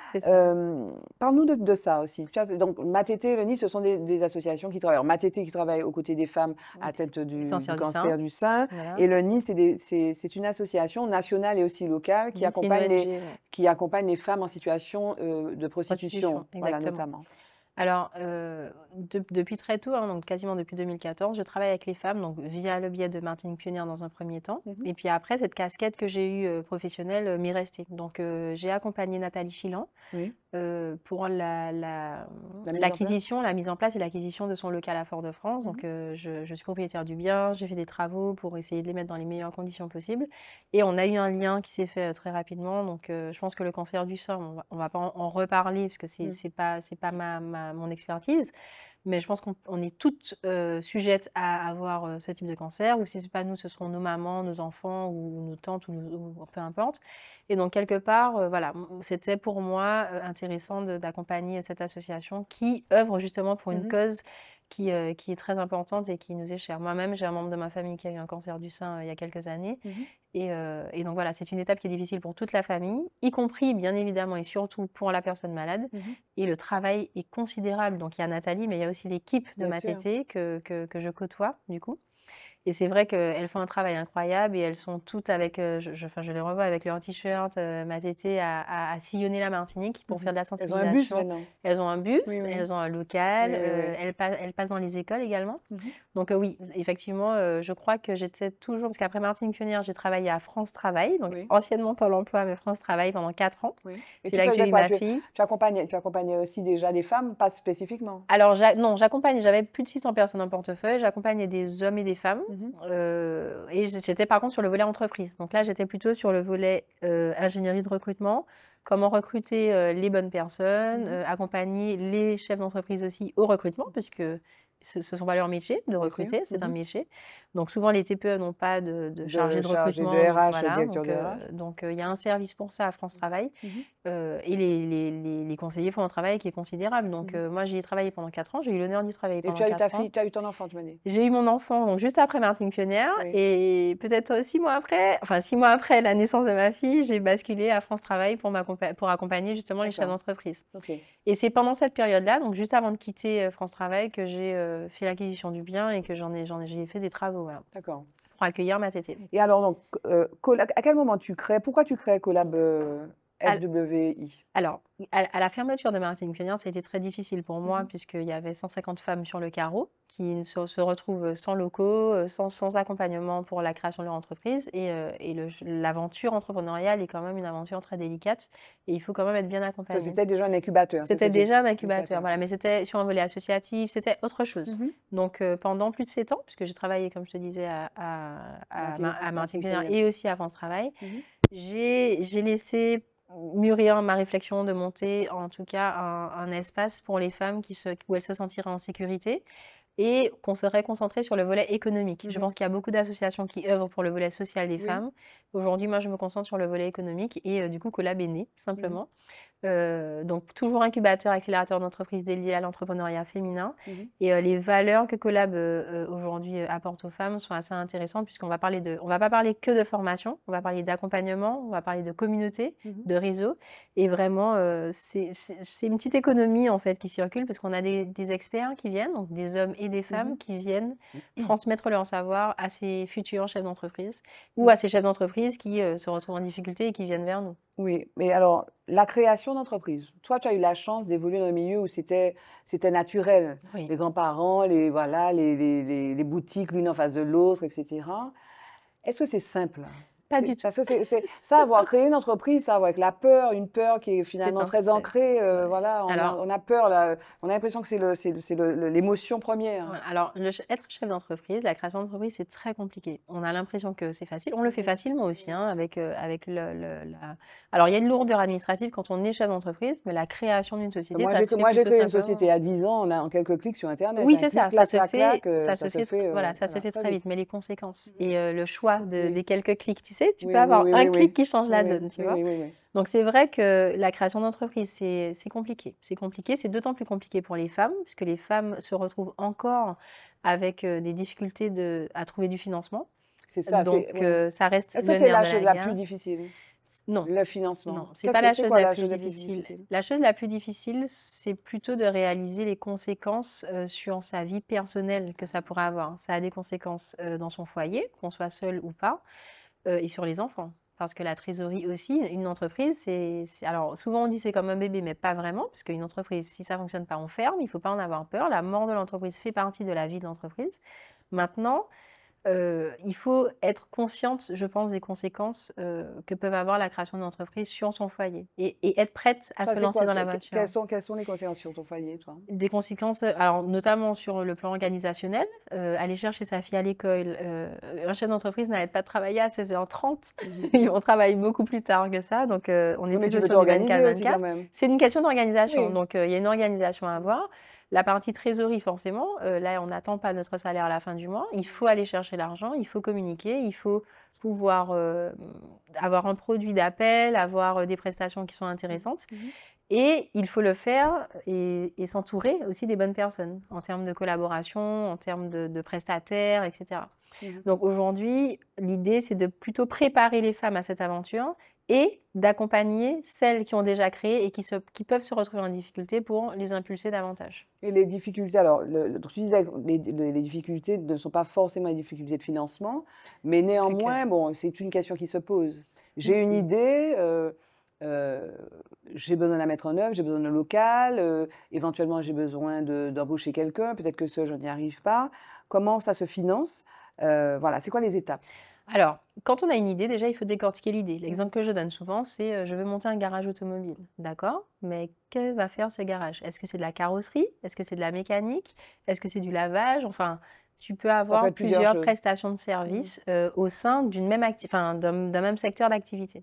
Parle-nous de, ça aussi. Tu donc, Matété et le NI, ce sont des, associations qui travaillent. Alors, Matété qui travaille aux côtés des femmes atteintes mmh. du, du cancer du, sein, et le NI, c'est, une association nationale et aussi locale qui, accompagne, les, qui accompagne les femmes en situation de prostitution, prostitution voilà, notamment. Alors, euh, depuis très tôt, hein, donc quasiment depuis 2014, je travaille avec les femmes, donc via le biais de Martine Pionnière dans un premier temps. Mhm. Et puis après, cette casquette que j'ai eue euh, professionnelle euh, m'est restée. Donc, j'ai accompagné Nathalie Chilan, Oui. Euh, pour la, l'acquisition, la mise en place et l'acquisition de son local à Fort-de-France. Mmh Donc, euh, je, suis propriétaire du bien, j'ai fait des travaux pour essayer de les mettre dans les meilleures conditions possibles. Et on a eu un lien qui s'est fait euh, très rapidement. Donc, je pense que le cancer du sein, on ne va pas en, reparler parce que c'est n'est mmh. pas, c'est pas ma, ma, mon expertise mais je pense qu'on est toutes euh, sujettes à avoir euh, ce type de cancer, ou si ce n'est pas nous, ce seront nos mamans, nos enfants, ou nos tantes, ou, peu importe. Et donc, quelque part, euh, voilà, c'était pour moi intéressant d'accompagner cette association qui œuvre justement pour une mmh cause euh, qui, est très importante et qui nous est chère. Moi-même, j'ai un membre de ma famille qui a eu un cancer du sein euh, il y a quelques années. Mmh euh, et, donc voilà, c'est une étape qui est difficile pour toute la famille, y compris bien évidemment et surtout pour la personne malade. Mmh et le travail est considérable. Donc il y a Nathalie, mais il y a aussi l'équipe de ma tétée que, je côtoie du coup. Et c'est vrai qu'elles font un travail incroyable et elles sont toutes avec, euh, je, enfin, je les revois avec leur t-shirt, euh, ma tété, à, sillonner la Martinique pour faire de la sensibilisation. Elles ont un bus maintenant. Elles ont un bus, elles ont un local, euh, elles, passent, dans les écoles également. Mhm. Donc oui, effectivement, je crois que j'étais toujours, parce qu'après Martinique Pionnière, j'ai travaillé à France Travail, donc anciennement Pôle Emploi, mais France Travail pendant 4 ans. C'est là que j'ai ma fille. Tu, accompagnais, tu accompagnais aussi déjà des femmes, pas spécifiquement Alors non, j'accompagne. j'avais plus de 600 personnes en portefeuille, j'accompagnais des hommes et des femmes. Mhm. Mhm. Euh, et j'étais par contre sur le volet entreprise. Donc là, j'étais plutôt sur le volet euh, ingénierie de recrutement, comment recruter euh, les bonnes personnes, mhm. accompagner les chefs d'entreprise aussi au recrutement, puisque ce ne sont pas leur métier de recruter, c'est un mhm. métier. Donc souvent, les TPE n'ont pas de, de, chargé de, recrutement. donc il y a un service pour ça à France Travail. Euh, et les, les, les, conseillers font un travail qui est considérable. Donc, mm. euh, moi, j'y ai travaillé pendant 4 ans. J'ai eu l'honneur d'y travailler pendant 4 ans. Et tu as eu, ton enfant, tu m'as dit J'ai eu mon enfant, juste après Martine Pionnière. Et peut-être 6 mois après, enfin 6 mois après la naissance de ma fille, j'ai basculé à France Travail pour, pour accompagner justement les chefs d'entreprise. Et c'est pendant cette période-là, donc juste avant de quitter euh, France Travail, que j'ai fait l'acquisition du bien et que j'en ai, ai, fait des travaux. D'accord pour accueillir ma TT. Et alors, donc, à quel moment tu crées Pourquoi tu crées Collab FWI Alors, à la fermeture de Martin Pioneer, ça a été très difficile pour moi, mmh puisqu'il y avait 150 femmes sur le carreau qui se, retrouvent sans locaux, euh, sans, accompagnement pour la création de leur entreprise. Et, euh, l'aventure entrepreneuriale est quand même une aventure très délicate et il faut quand même être bien accompagné. C'était déjà un incubateur. C'était déjà un incubateur, voilà, mais c'était sur un volet associatif, c'était autre chose. Mmh Donc euh, pendant plus de 7 ans, puisque j'ai travaillé, comme je te disais, à, à, à, Martin, à et aussi avant ce travail, mmh j'ai laissé mûrir ma réflexion de monter en tout cas un, espace pour les femmes où elles se sentiraient en sécurité et qu'on serait concentré sur le volet économique. Je pense qu'il y a beaucoup d'associations qui œuvrent pour le volet social des femmes. Aujourd'hui, moi, je me concentre sur le volet économique et euh, du coup, Collab est né, mmh simplement. Euh, donc, toujours incubateur, accélérateur d'entreprise dédié à l'entrepreneuriat féminin. Mhm. Et euh, les valeurs que Collab euh, aujourd'hui apporte aux femmes sont assez intéressantes puisqu'on va parler de, on va pas parler que de formation, on va parler d'accompagnement, on va parler de communauté, mhm. de réseau. Et vraiment, c'est une petite économie en fait qui circule parce qu'on a des, experts qui viennent, donc des hommes et des femmes mhm. qui viennent transmettre leur savoir à ces futurs chefs d'entreprise ou à ces chefs d'entreprise qui se retrouvent en difficulté et qui viennent vers nous. Oui, mais alors, la création d'entreprise. Toi, tu as eu la chance d'évoluer dans un milieu où c'était, naturel. Les grands-parents, les, voilà, les boutiques l'une en face de l'autre, etc. Est-ce que c'est simple pas du tout. Parce que c'est ça, avoir créé une entreprise, ça, avec la peur, une peur qui est finalement très ancrée. Euh, voilà, on, a, on, a, peur, là, on a l'impression que c'est l'émotion première. Hein. Alors, être chef d'entreprise, la création d'entreprise, c'est très compliqué. On a l'impression que c'est facile. On le fait facilement aussi, hein, avec, euh, avec le, Alors, il y a une lourdeur administrative quand on est chef d'entreprise, mais la création d'une société, moi, ça se fait Moi, j'ai créé une société à 10 ans, en quelques clics sur Internet. Oui, hein. c'est euh, ça. ça, se fait, ça, se fait, voilà, ça se fait très vite. Mais les conséquences mmh. et le choix des quelques clics, tu sais, tu peux avoir un clic qui change la donne, tu vois. Donc c'est vrai que la création d'entreprise, c'est compliqué. C'est compliqué, c'est d'autant plus compliqué pour les femmes, puisque les femmes se retrouvent encore avec euh, des difficultés de, à trouver du financement. C'est ça. Donc euh, ça reste. Est-ce que c'est la chose la, plus difficile non. Le financement. Non, c'est pas la chose, la, plus difficile. La chose la plus difficile, c'est plutôt de réaliser les conséquences euh, sur sa vie personnelle que ça pourrait avoir. Ça a des conséquences dans son foyer, qu'on soit seul ou pas. Euh, et sur les enfants. Parce que la trésorerie aussi, une entreprise, c'est. Alors, souvent on dit c'est comme un bébé, mais pas vraiment, puisque une entreprise, si ça ne fonctionne pas, on ferme, il ne faut pas en avoir peur. La mort de l'entreprise fait partie de la vie de l'entreprise. Maintenant, euh, il faut être consciente, je pense, des conséquences euh, que peuvent avoir la création d'une entreprise sur son foyer et, être prête à se lancer dans la Quelles sont, les conséquences sur ton foyer, toi Des conséquences, euh, alors notamment sur le plan organisationnel, aller chercher sa fille à l'école. un chef d'entreprise n'arrête pas de travailler à 16h30. Mmh. on travaille beaucoup plus tard que ça, donc on est plus sur du 24-24. C'est une question d'organisation, donc il y a une organisation à avoir. La partie trésorerie, forcément, euh, là, on n'attend pas notre salaire à la fin du mois. Il faut aller chercher l'argent, il faut communiquer, il faut pouvoir euh, avoir un produit d'appel, avoir euh, des prestations qui sont intéressantes. Mmh. Mmh. Et il faut le faire et, s'entourer aussi des bonnes personnes en termes de collaboration, en termes de, prestataires, etc. Mmh. Donc aujourd'hui, l'idée, c'est de plutôt préparer les femmes à cette aventure et d'accompagner celles qui ont déjà créé et qui, qui, peuvent se retrouver en difficulté pour les impulser davantage. Et les difficultés, alors, tu disais les, les, difficultés ne sont pas forcément les difficultés de financement, mais néanmoins, bon, c'est une question qui se pose. J'ai mm, une mm. idée, euh, euh, j'ai besoin de la mettre en œuvre, j'ai besoin de local, euh, éventuellement j'ai besoin d'embaucher quelqu'un, peut-être que ça, je n'y arrive pas. Comment ça se finance Voilà, c'est quoi les étapes alors, quand on a une idée, déjà, il faut décortiquer l'idée. L'exemple que je donne souvent, c'est euh, je veux monter un garage automobile. D'accord Mais que va faire ce garage Est-ce que c'est de la carrosserie Est-ce que c'est de la mécanique Est-ce que c'est du lavage Enfin, tu peux avoir plusieurs, prestations de services mmh. euh, au sein d'une même, d'un même secteur d'activité.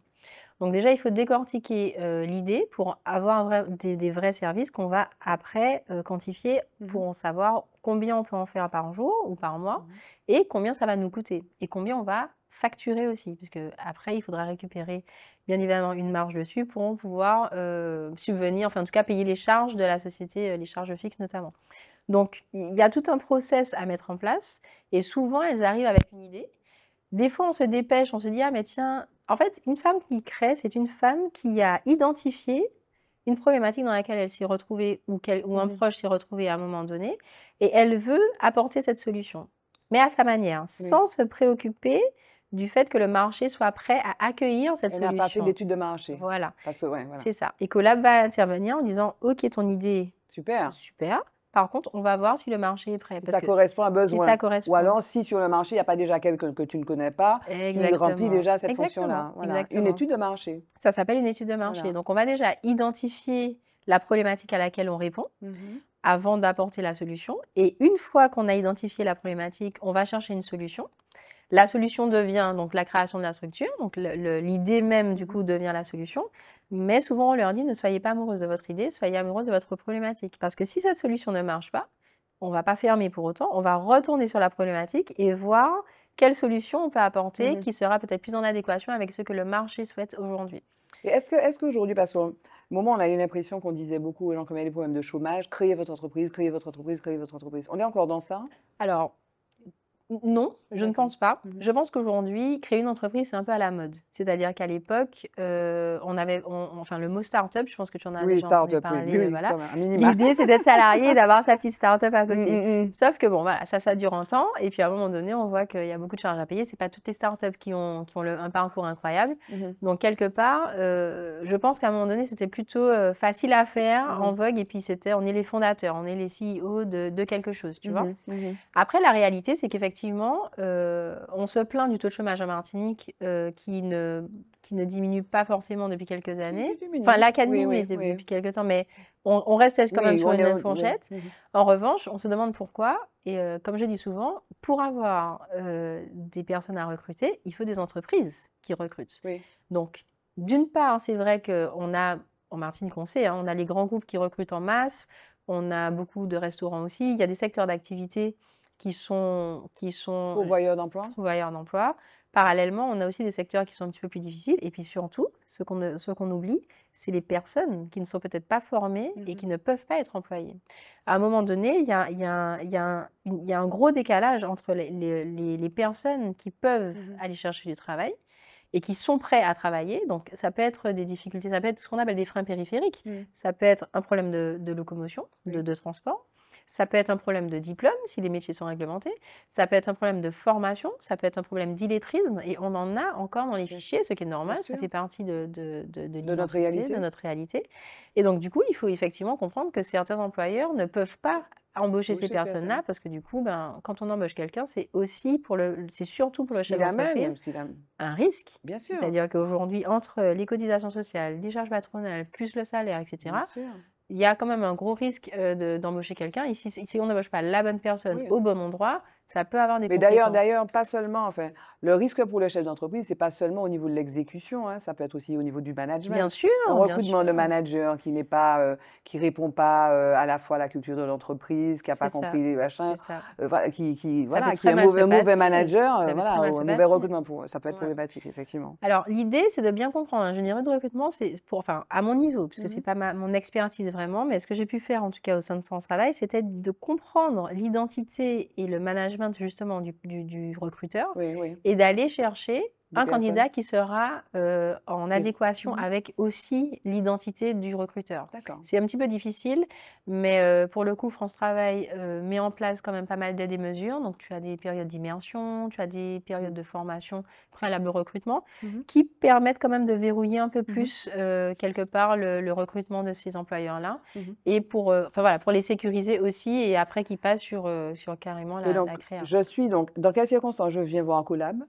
Donc déjà, il faut décortiquer euh, l'idée pour avoir des, vrais services qu'on va après euh, quantifier mmh pour en savoir combien on peut en faire par jour ou par mois mmh et combien ça va nous coûter et combien on va facturer aussi, puisque après, il faudra récupérer bien évidemment une marge dessus pour pouvoir euh, subvenir, enfin en tout cas payer les charges de la société, les charges fixes notamment. Donc il y a tout un process à mettre en place et souvent elles arrivent avec une idée. Des fois, on se dépêche, on se dit ah mais tiens, en fait, une femme qui crée, c'est une femme qui a identifié une problématique dans laquelle elle s'est retrouvée ou, ou un mmh proche s'est retrouvé à un moment donné, et elle veut apporter cette solution, mais à sa manière, sans se préoccuper du fait que le marché soit prêt à accueillir cette solution. Elle n'a pas fait d'études de marché. Voilà. C'est ça. Et que va intervenir en disant, OK, ton idée, super, super par contre, on va voir si le marché est prêt. ça correspond à un besoin. Ou alors, si sur le marché, il n'y a pas déjà quelqu'un que tu ne connais pas, il remplit déjà cette fonction-là. Une étude de marché. Ça s'appelle une étude de marché. Donc, on va déjà identifier la problématique à laquelle on répond. Mhm. avant d'apporter la solution. Et une fois qu'on a identifié la problématique, on va chercher une solution. La solution devient donc la création de la structure, donc l'idée même du coup devient la solution. Mais souvent, on leur dit ne soyez pas amoureuse de votre idée, soyez amoureuse de votre problématique. Parce que si cette solution ne marche pas, on ne va pas fermer pour autant, on va retourner sur la problématique et voir quelle solution on peut apporter mmh qui sera peut-être plus en adéquation avec ce que le marché souhaite aujourd'hui. Est-ce que, est-ce qu'aujourd'hui, parce qu'au moment, on a eu l'impression qu'on disait beaucoup aux gens comme il y a des problèmes de chômage, créez votre entreprise, créez votre entreprise, créez votre entreprise. On est encore dans ça Alors, non, je ne pense pas. Mmh je pense qu'aujourd'hui, créer une entreprise, c'est un peu à la mode. C'est-à-dire qu'à l'époque, euh, on avait, enfin, le mot start-up, je pense que tu en as oui, L'idée, c'est d'être salarié et d'avoir sa petite start-up à côté. Mmh, mmh, Sauf que bon, voilà, ça, ça dure un temps. Et puis à un moment donné, on voit qu'il y a beaucoup de charges à payer. Ce n'est pas toutes les start-up qui ont, un parcours incroyable. Donc quelque part, euh, je pense qu'à un moment donné, c'était plutôt euh, facile à faire, en vogue. Et puis c'était, on est les fondateurs, on est les CEO de, de quelque chose, tu vois. Après, la réalité, c'est qu'effectivement effectivement, euh, on se plaint du taux de chômage en Martinique euh, qui, ne, qui ne diminue pas forcément depuis quelques années. Enfin, l'Académie, oui, depuis quelques temps, mais on, reste quand même sur une même fourchette. En revanche, on se demande pourquoi. Et euh, comme je dis souvent, pour avoir des personnes à recruter, il faut des entreprises qui recrutent. Donc, d'une part, c'est vrai qu'on a, en Martinique, on sait, hein, on a les grands groupes qui recrutent en masse, on a beaucoup de restaurants aussi, il y a des secteurs d'activité qui sont qui sont d'emploi. Pourvoyeurs d'emploi. Parallèlement, on a aussi des secteurs qui sont un petit peu plus difficiles. Et puis surtout, ce qu'on ce qu'on oublie, c'est les personnes qui ne sont peut-être pas formées et mhm. qui ne peuvent pas être employées. À un moment donné, il y a, y, a y a, un gros décalage entre les, les, personnes qui peuvent mhm. aller chercher du travail et qui sont prêts à travailler. Donc, ça peut être des difficultés, ça peut être ce qu'on appelle des freins périphériques, mm. ça peut être un problème de, locomotion, de, transport, ça peut être un problème de diplôme si les métiers sont réglementés, ça peut être un problème de formation, ça peut être un problème d'illettrisme, et on en a encore dans les fichiers, ce qui est normal, ça fait partie de, notre réalité. de notre réalité. Et donc, du coup, il faut effectivement comprendre que certains employeurs ne peuvent pas embaucher ces personnes-là, parce que du coup, ben, quand on embauche quelqu'un, c'est aussi pour le, c'est surtout pour le chef d'entreprise un risque. Bien sûr. C'est-à-dire qu'aujourd'hui, entre euh, les cotisations sociales, les charges patronales, plus le salaire, etc., il y a quand même un gros risque euh, d'embaucher quelqu'un. Ici, si on n'embauche pas la bonne personne au bon endroit, ça peut avoir des Mais d'ailleurs, d'ailleurs, pas seulement. Enfin, le risque pour le chef d'entreprise, c'est pas seulement au niveau de l'exécution, hein, ça peut être aussi au niveau du management. Bien sûr. Un recrutement de manager qui n'est pas, euh, qui répond pas euh, à la fois à la culture de l'entreprise, qui n'a pas compris les machins, euh, qui, voilà, qui est un mauvais, mauvais manager, un mauvais recrutement pour, ça peut être problématique effectivement. Alors l'idée, c'est de bien comprendre. L'ingénierie de recrutement, c'est pour, enfin, à mon niveau, puisque ce n'est c'est mmh pas ma, mon expertise vraiment, mais ce que j'ai pu faire en tout cas au sein de son travail, c'était de comprendre l'identité et le management justement du, recruteur et d'aller chercher un candidat qui sera euh, en adéquation mhm. avec aussi l'identité du recruteur. C'est un petit peu difficile, mais euh, pour le coup, France Travail euh, met en place quand même pas mal d'aides et mesures. Donc, tu as des périodes d'immersion, tu as des périodes mhm. de formation préalable au recrutement, mhm. qui permettent quand même de verrouiller un peu plus, quelque part, le, recrutement de ces employeurs-là. Et pour, enfin voilà, pour les sécuriser aussi, et après, qui passent sur, sur carrément la création. Je suis donc, dans quelles circonstances je viens voir un collab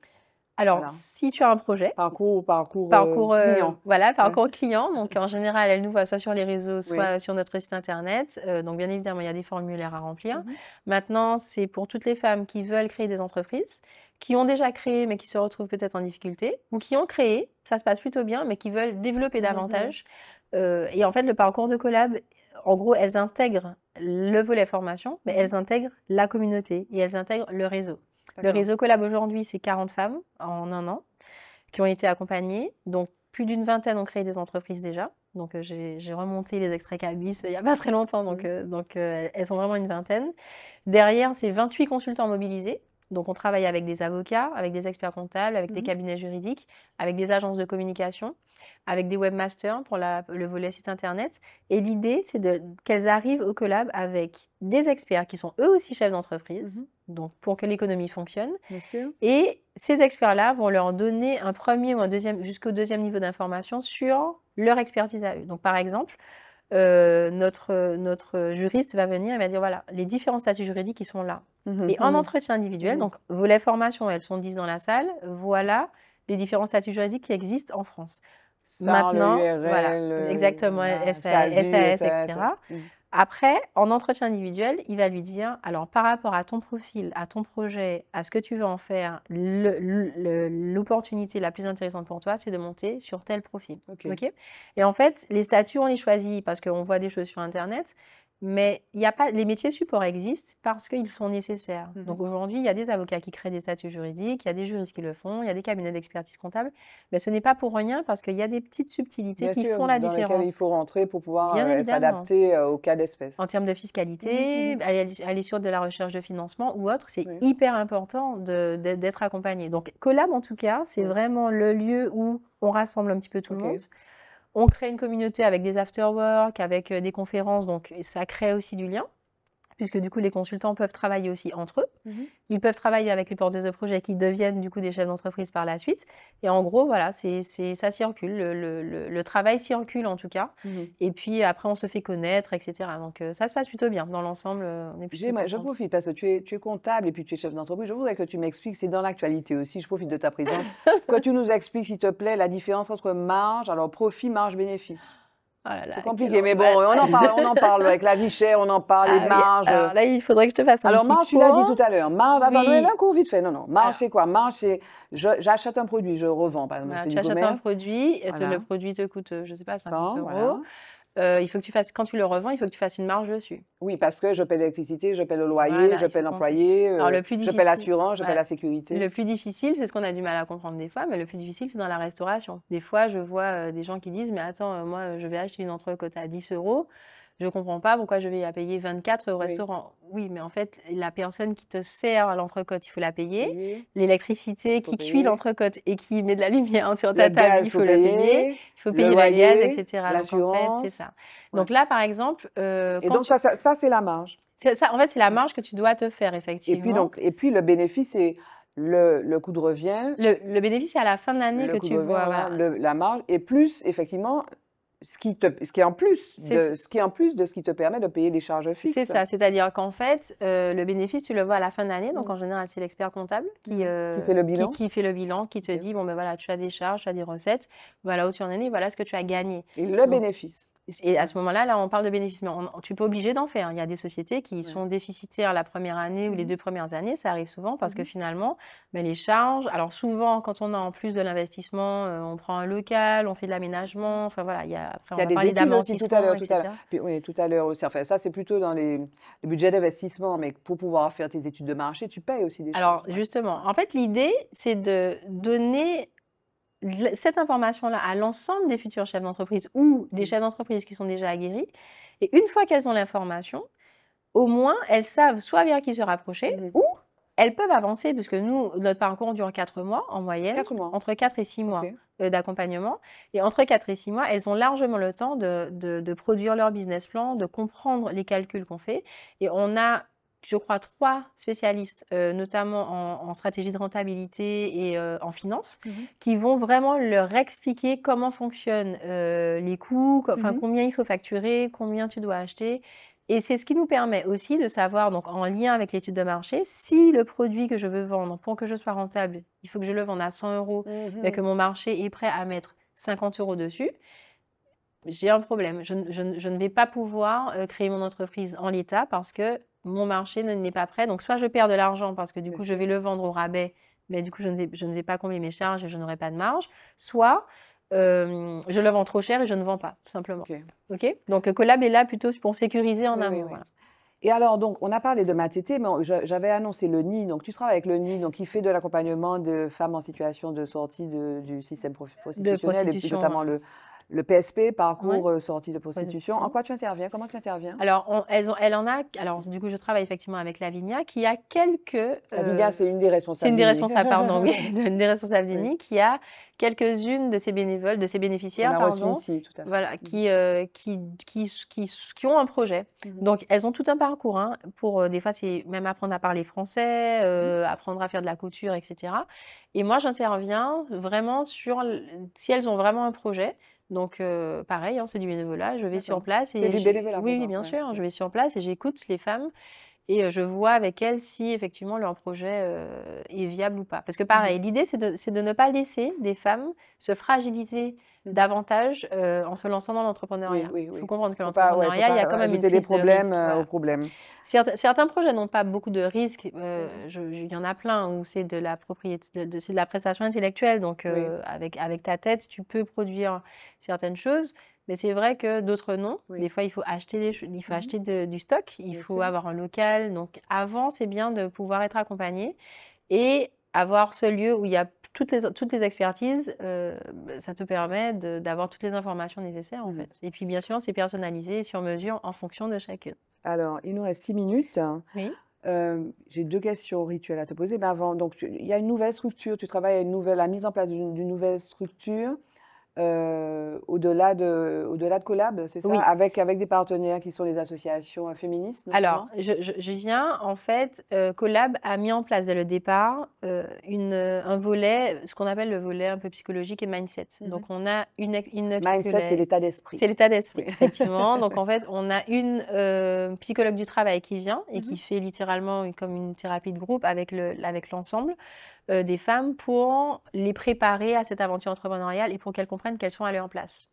alors, si tu as un projet. Parcours ou parcours, euh, euh, client. voilà, parcours client. Donc, en général, elle nous voit soit sur les réseaux, soit sur notre site internet. Euh, donc, bien évidemment, il y a des formulaires à remplir. Mhm. Maintenant, c'est pour toutes les femmes qui veulent créer des entreprises, qui ont déjà créé, mais qui se retrouvent peut-être en difficulté, ou qui ont créé, ça se passe plutôt bien, mais qui veulent développer mhm. davantage. et en fait, le parcours de collab, en gros, elles intègrent le volet formation, mais elles mhm. intègrent la communauté et elles intègrent le réseau. Le réseau Collab aujourd'hui, c'est 40 femmes en un an qui ont été accompagnées. Donc, plus d'une vingtaine ont créé des entreprises déjà. Donc, euh, j'ai remonté les extraits Cabis euh, il n'y a pas très longtemps. Donc, mmh. euh, elles sont vraiment une vingtaine. Derrière, c'est 28 consultants mobilisés. Donc, on travaille avec des avocats, avec des experts comptables, avec des mmh. cabinets juridiques, avec des agences de communication, avec des webmasters pour le volet site internet. Et l'idée, c'est qu'elles arrivent au collab avec des experts qui sont eux aussi chefs d'entreprise, mmh donc pour que l'économie fonctionne. Et ces experts-là vont leur donner un premier ou un deuxième, jusqu'au deuxième niveau d'information sur leur expertise à eux. Donc par exemple, euh, notre, notre juriste va venir et va dire voilà, les différents statuts juridiques qui sont là. Mhm, et en mhm. entretien individuel, Donc, donc les formations, elles sont 10 dans la salle, voilà les différents statuts juridiques qui existent en France. Maintenant, euh, exactement, ah, SAS, etc. Après, en entretien individuel, il va lui dire, alors par rapport à ton profil, à ton projet, à ce que tu veux en faire, l'opportunité la plus intéressante pour toi, c'est de monter sur tel profil. et en fait, les statuts, on les choisit parce qu'on voit des choses sur Internet, mais il y a pas, les métiers supports existent parce qu'ils sont nécessaires. Mmh Donc aujourd'hui, il y a des avocats qui créent des statuts juridiques, il y a des juristes qui le font, il y a des cabinets d'expertise comptable. Mais ce n'est pas pour rien parce qu'il y a des petites subtilités qui font la dans différence. il faut rentrer pour pouvoir euh, être adapté euh, au cas d'espèce. En termes de fiscalité, mmh, mmh, aller, sur de la recherche de financement ou autre, c'est hyper important d'être accompagné. Donc Collab, en tout cas, c'est vraiment le lieu où on rassemble un petit peu tout le monde. On crée une communauté avec des afterworks, avec euh, des conférences, donc ça crée aussi du lien puisque du coup les consultants peuvent travailler aussi entre eux. Mhm. Ils peuvent travailler avec les porteurs de projet qui deviennent du coup des chefs d'entreprise par la suite. Et en gros, voilà, c'est, ça circule, le, le, travail circule en tout cas. Mhm. Et puis après, on se fait connaître, etc. Donc euh, ça se passe plutôt bien dans l'ensemble. Euh, on est Je profite parce que tu es, comptable et puis tu es chef d'entreprise. Je voudrais que tu m'expliques, c'est dans l'actualité aussi, je profite de ta présence, que tu nous expliques, s'il te plaît, la différence entre marge, alors profit, marge, bénéfice. Oh c'est compliqué, mais bon, on en parle, on en parle avec la vie on en parle, les ah, marges. là, il faudrait que je te fasse un Alors, marge, tu l'as dit tout à l'heure. Marge, oui. attends, un coup, vite fait. Non, non. Marge, c'est quoi Marge, c'est j'achète un produit, je revends. Par exemple, tu achètes un produit, voilà. le produit te coûte, je ne sais pas, 50 euros. Euh, il faut que tu fasses, quand tu le revends, il faut que tu fasses une marge dessus. Oui, parce que je paie l'électricité, je paie le loyer, je paie l'employé, euh, je paie l'assurance, je paie la sécurité. Le plus difficile, c'est ce qu'on a du mal à comprendre des fois, mais le plus difficile, c'est dans la restauration. Des fois, je vois euh, des gens qui disent, mais attends, moi, je vais acheter une entrecôte à 10 euros je ne comprends pas pourquoi je vais la payer 24 au restaurant. Oui. mais en fait, la personne qui te sert l'entrecôte, il faut la payer. L'électricité qui cuit l'entrecôte et qui met de la lumière sur ta table, il faut, la payer. Il faut payer la gaz, etc. L'assurance. c'est ça. Donc là, par exemple... Euh, et donc ça, ça, c'est la marge. Ça, en fait, c'est la marge que tu dois te faire, effectivement. Et puis, donc, et puis le bénéfice, c'est... Le, le, coût de revient. Le, bénéfice, c'est à la fin de l'année que tu vois. Voilà. la marge. Et plus, effectivement, ce qui, te, ce qui est en plus de, ce qui est en plus de ce qui te permet de payer des charges fixes. C'est ça, c'est-à-dire qu'en fait, euh, le bénéfice, tu le vois à la fin de l'année. Donc, mm. en général, c'est l'expert comptable qui, mm. euh, fait le bilan. Qui, te dit, bon, ben voilà, tu as des charges, tu as des recettes, voilà où tu en es, voilà ce que tu as gagné. Et le bénéfice. Et à ce moment-là, là, on parle de bénéfices. Mais tu peux obligé d'en faire. Il y a des sociétés qui sont déficitaires la première année ou les mmh deux premières années. Ça arrive souvent parce mmh que finalement, ben, les charges. Alors, souvent, quand on a en plus de l'investissement, euh, on prend un local, on fait de l'aménagement. Enfin, voilà. Il y a, après, il y a on des études aussi tout à l'heure. Tout, oui, tout à l'heure aussi. Enfin, ça, c'est plutôt dans les, les budgets d'investissement. Mais pour pouvoir faire tes études de marché, tu payes aussi des charges. Alors, justement, en fait, l'idée, c'est de donner cette information-là à l'ensemble des futurs chefs d'entreprise ou des mm. chefs d'entreprise qui sont déjà aguerris. Et une fois qu'elles ont l'information, au moins elles savent soit vers qui se rapprocher mm. ou elles peuvent avancer, puisque nous, notre parcours dure quatre mois en moyenne, entre quatre et six mois euh, d'accompagnement. Et entre 4 et six mois, elles ont largement le temps de, de produire leur business plan, de comprendre les calculs qu'on fait. Et on a je crois, trois spécialistes, euh, notamment en, stratégie de rentabilité et euh, en finance, mhm. qui vont vraiment leur expliquer comment fonctionnent euh, les coûts, mhm. combien il faut facturer, combien tu dois acheter. Et c'est ce qui nous permet aussi de savoir, donc en lien avec l'étude de marché, si le produit que je veux vendre, pour que je sois rentable, il faut que je le vende à 100 euros, mhm. mais que mon marché est prêt à mettre 50 euros dessus j'ai un problème. Je, je, ne vais pas pouvoir créer mon entreprise en l'état parce que mon marché n'est pas prêt. Donc, soit je perds de l'argent parce que du coup, je vais le vendre au rabais, mais du coup, je ne vais, je ne vais pas combler mes charges et je n'aurai pas de marge. Soit je le vends trop cher et je ne vends pas, tout simplement. OK, okay Donc, euh, Collab est là plutôt pour sécuriser en amont. Et alors, donc, on a parlé de TT, mais j'avais annoncé le NI. Donc, tu travailles avec le NI, donc, qui fait de l'accompagnement de femmes en situation de sortie du système prostitutionnel, et puis notamment le le PSP, parcours euh, sortie de prostitution. En quoi tu interviens Comment tu interviens Alors, elles elle en a. Alors, du coup, je travaille effectivement avec Lavinia, qui a quelques. Euh, Lavinia, c'est une des responsables. C'est une des responsables, pardon, oui, une des responsables d'INI, qui a quelques-unes de ses bénévoles, de ses bénéficiaires, on a ici, tout à fait. Voilà, qui, mm. euh, qui, qui, qui, qui, ont un projet. Mm. Donc, elles ont tout un parcours. Hein. pour des fois, c'est même apprendre à parler français, mm. apprendre à faire de la couture, etc. Et moi, j'interviens vraiment sur si elles ont vraiment un projet, donc, euh, pareil, hein, c'est du bénévolat. Je vais sur place. Et du bénévolat. Oui, bien sûr. Je vais sur place et j'écoute les femmes et euh, je vois avec elles si effectivement leur projet euh, est viable ou pas. Parce que pareil, mmh l'idée, c'est de, ne pas laisser des femmes se fragiliser davantage euh, en se lançant dans l'entrepreneuriat. Il faut comprendre que l'entrepreneuriat, il y a quand même une des problèmes de risque, euh, Certains, projets n'ont pas beaucoup de risques. Euh, il y en a plein où c'est de la propriété, de, de la prestation intellectuelle. Donc avec avec ta tête, tu peux produire certaines choses. Mais c'est vrai que d'autres non. Des fois, il faut acheter, il faut mmh acheter du stock, il faut avoir un local. Donc, avant, c'est bien de pouvoir être accompagné et avoir ce lieu où il y a toutes les, toutes les expertises, euh, ça te permet d'avoir toutes les informations nécessaires en mm. fait. Et puis bien sûr, c'est personnalisé sur mesure en fonction de chacune. Alors, il nous reste six minutes. Oui. Euh, j'ai deux questions rituelles à te poser. Mais avant, donc, il y a une nouvelle structure, tu travailles une nouvelle, à la mise en place d'une nouvelle structure. Euh, au-delà de, au -delà de Collab, c'est ça avec, avec des partenaires qui sont des associations euh, féministes Alors, je, viens, en fait, euh, Collab a mis en place dès le départ une, un volet, ce qu'on appelle le volet un peu psychologique et mindset. Mmh Donc, on a une... mindset, c'est l'état d'esprit. C'est l'état d'esprit, effectivement. Donc, en fait, on a une psychologue du travail qui vient et mmh qui fait littéralement comme une thérapie de groupe avec l'ensemble. Le, avec euh, des femmes pour les préparer à cette aventure entrepreneuriale et pour qu'elles comprennent qu'elles sont à leur place.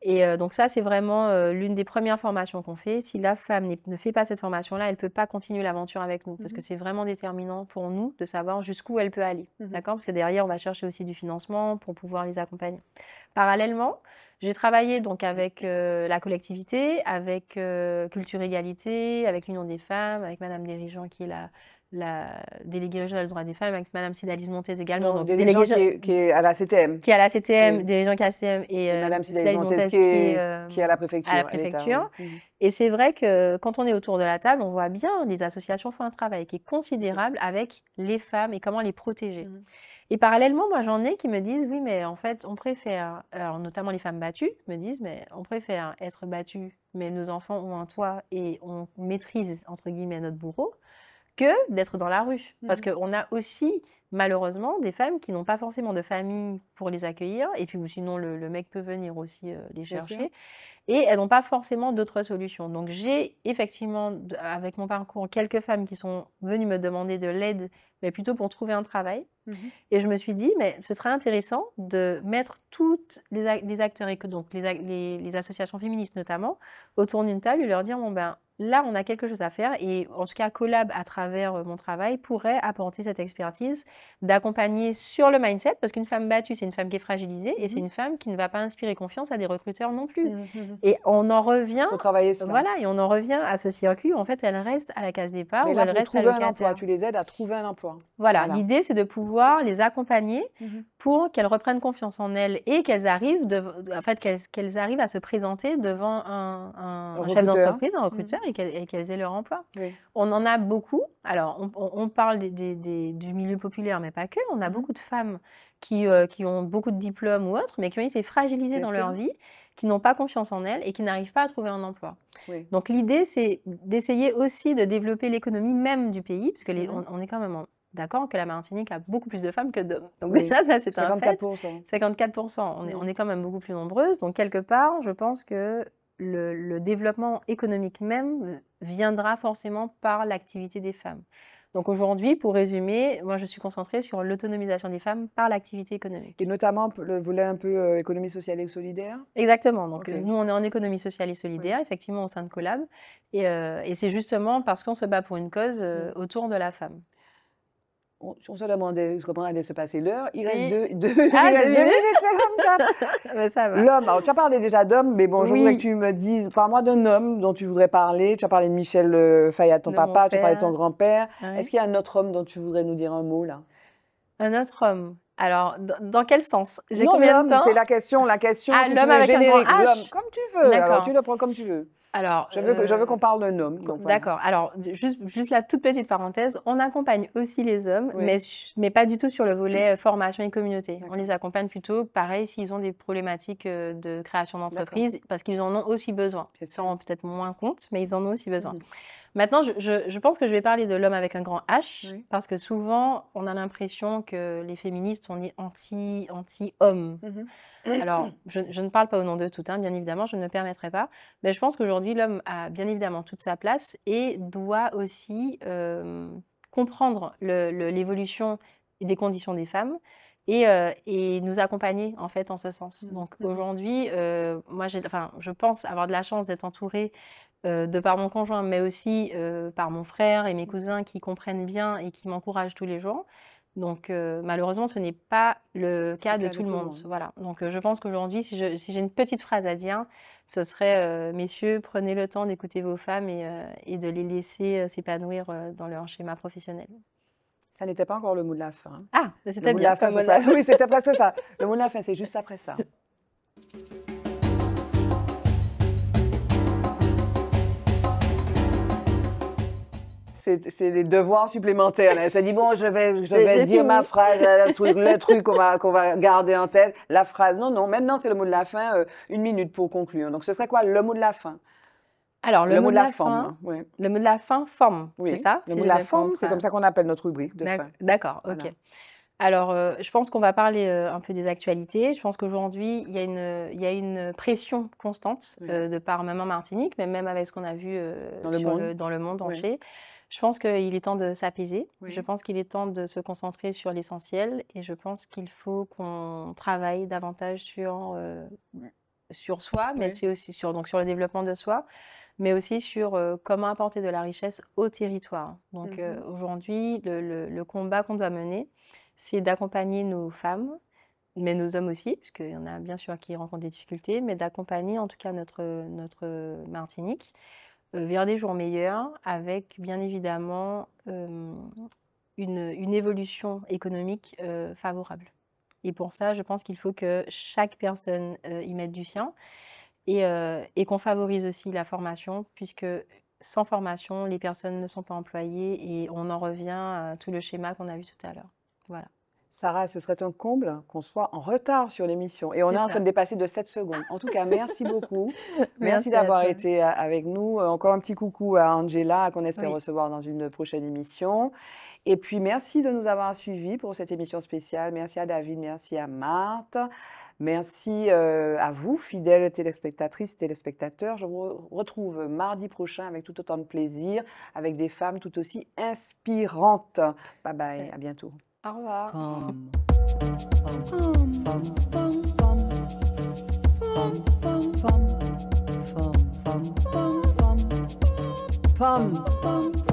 Et euh, donc ça, c'est vraiment euh, l'une des premières formations qu'on fait. Si la femme ne fait pas cette formation-là, elle ne peut pas continuer l'aventure avec nous, parce que mhm. c'est vraiment déterminant pour nous de savoir jusqu'où elle peut aller. Mhm. D'accord Parce que derrière, on va chercher aussi du financement pour pouvoir les accompagner. Parallèlement, j'ai travaillé donc avec la collectivité, avec Culture Égalité, avec l'Union des femmes, avec Madame Dérigeant qui est là, la déléguée régionale des droits des femmes, avec Madame Cédalise Montez également. donc, déléguée qui, est, à la CTM. Qui est à la CTM, qui à la CTM. Et, Madame Cédalise qui, est, à la préfecture. Mhm. et c'est vrai que euh, quand on est autour de la table, on voit bien les associations font un travail qui est considérable avec les femmes et comment les protéger. Mhm. Et parallèlement, moi j'en ai qui me disent oui, mais en fait, on préfère, alors notamment les femmes battues, me disent mais on préfère être battues, mais nos enfants ont un toit et on maîtrise entre guillemets notre bourreau, que d'être dans la rue. Parce mmh. qu'on a aussi, malheureusement, des femmes qui n'ont pas forcément de famille pour les accueillir. Et puis, sinon, le, mec peut venir aussi euh, les chercher. Et elles n'ont pas forcément d'autres solutions. Donc, j'ai effectivement, avec mon parcours, quelques femmes qui sont venues me demander de l'aide, mais plutôt pour trouver un travail. Mmh et je me suis dit, mais ce serait intéressant de mettre toutes les, acteurs, donc les, les, les associations féministes notamment, autour d'une table et leur dire, bon ben, là, on a quelque chose à faire et en tout cas, Collab, à travers euh, mon travail, pourrait apporter cette expertise d'accompagner sur le mindset, parce qu'une femme battue, c'est une femme qui est fragilisée et mmh c'est une femme qui ne va pas inspirer confiance à des recruteurs non plus. Mmh mmh et on en revient. travailler Voilà, et on en revient à ce circuit où en fait, elle reste à la case départ où elle reste à un emploi. Tu les aides à trouver un emploi. Voilà, l'idée, c'est de pouvoir les accompagner pour qu'elles reprennent confiance en elles et qu'elles arrivent, en fait, arrivent à se présenter devant un chef d'entreprise, un recruteur et qu'elles aient leur emploi. On en a beaucoup. Alors, on, parle du milieu populaire, mais pas que. On a mhm. beaucoup de femmes qui, euh, qui ont beaucoup de diplômes ou autres, mais qui ont été fragilisées dans leur vie, qui n'ont pas confiance en elles et qui n'arrivent pas à trouver un emploi. Donc, l'idée, c'est d'essayer aussi de développer l'économie même du pays, parce mhm. est quand même d'accord que la Martinique a beaucoup plus de femmes que d'hommes. Donc ça, c'est un fait. 54%. 54%. On est, mhm. on est quand même beaucoup plus nombreuses. Donc, quelque part, je pense que le, développement économique même viendra forcément par l'activité des femmes. Donc aujourd'hui, pour résumer, moi je suis concentrée sur l'autonomisation des femmes par l'activité économique. Et notamment le volet un peu euh, économie sociale et solidaire Exactement. Donc nous, on est en économie sociale et solidaire, effectivement, au sein de Collab. Euh, et, c'est justement parce qu'on se bat pour une cause euh, autour de la femme on, se demandait comment allait se passer l'heure. Il reste ah, deux, minutes ah, il minutes L'homme, tu as parlé déjà d'homme, mais bonjour, je voudrais que tu me dises, parle-moi d'un homme dont tu voudrais parler. Tu as parlé de Michel euh, Fayat, Fayad, ton papa, tu as parlé de ton grand-père. Ah Est-ce qu'il y a un autre homme dont tu voudrais nous dire un mot là Un autre homme alors, dans quel sens J'ai combien de temps C'est la question, la question. Ah, l'homme avec un H. Comme tu veux. Alors, tu le prends comme tu veux. Alors, je veux, euh, qu'on parle d'un homme. D'accord. Alors, juste, juste la toute petite parenthèse, on accompagne aussi les hommes, mais, pas du tout sur le volet euh, formation et communauté. On les accompagne plutôt, pareil, s'ils ont des problématiques euh, de création d'entreprise, parce qu'ils en ont aussi besoin. Ils s'en rendent peut-être moins compte, mais ils en ont aussi besoin. Mmh. Maintenant, je, pense que je vais parler de l'homme avec un grand H, parce que souvent, on a l'impression que les féministes, on est anti, anti-homme. Mm-hmm. Alors, je, ne parle pas au nom de tout, un hein, bien évidemment, je ne me permettrai pas. Mais je pense qu'aujourd'hui, l'homme a bien évidemment toute sa place et doit aussi euh, comprendre l'évolution des conditions des femmes. Euh, et, nous accompagner en fait en ce sens. Mm-hmm. Donc mm-hmm. aujourd'hui, euh, moi, enfin, je pense avoir de la chance d'être entourée euh, de par mon conjoint, mais aussi euh, par mon frère et mes mmh. cousins qui comprennent bien et qui m'encouragent tous les jours. Donc euh, malheureusement, ce n'est pas le cas de tout, le monde. Voilà. Donc je pense qu'aujourd'hui, si j'ai une petite phrase à dire, ce serait messieurs, prenez le temps d'écouter vos femmes et, de les laisser s'épanouir dans leur schéma professionnel. Ça n'était pas encore le mot de la fin. Ah, c'était bien. ça. Oui, c'était presque ça. Le mot de la fin, c'est juste après ça. c'est les devoirs supplémentaires. Elle se dit bon, je vais, je vais dire ma phrase, le truc, qu'on va, qu'on va garder en tête, la phrase. Non, non, maintenant c'est le mot de la fin, euh, une minute pour conclure. Donc ce serait quoi le mot de la fin alors, le, mot, de la, forme. Fin, Le mot de la fin, forme. C'est ça Le mot de la forme, c'est comme ça qu'on appelle notre rubrique de fin. D'accord, ok. Alors, euh, je pense qu'on va parler, euh, un peu des actualités. Je pense qu'aujourd'hui, il y a une, pression constante, de euh, part de par Maman Martinique, mais même avec ce qu'on a vu, Dans le monde? dans le monde Je pense qu'il est temps de s'apaiser. Je pense qu'il est temps de se concentrer sur l'essentiel et je pense qu'il faut qu'on travaille davantage sur, sur soi, mais c'est aussi sur donc sur le développement de soi, mais aussi sur, comment apporter de la richesse au territoire. Donc, mmh aujourd'hui, le combat qu'on doit mener, c'est d'accompagner nos femmes, mais nos hommes aussi, puisqu'il y en a bien sûr qui rencontrent des difficultés, mais d'accompagner en tout cas notre, notre Martinique euh, vers des jours meilleurs, avec bien évidemment euh, une, une, évolution économique euh, favorable. Et pour ça, je pense qu'il faut que chaque personne y mette du sien et, et qu'on favorise aussi la formation, puisque sans formation, les personnes ne sont pas employées et on en revient à tout le schéma qu'on a vu tout à l'heure. Voilà. Sarah, ce serait un comble qu'on soit en retard sur l'émission. Et on est, en train de dépasser de 7 secondes. En tout cas, merci beaucoup. merci, d'avoir été euh, avec nous. Euh, encore un petit coucou à Angela, qu'on espère recevoir dans une prochaine émission. Et puis, merci de nous avoir suivis pour cette émission spéciale. Merci à David, merci à Marthe. Merci euh, à vous, fidèles téléspectatrices, téléspectateurs. Je vous retrouve mardi prochain avec tout autant de plaisir, avec des femmes tout aussi inspirantes. Bye bye, à bientôt. Au revoir.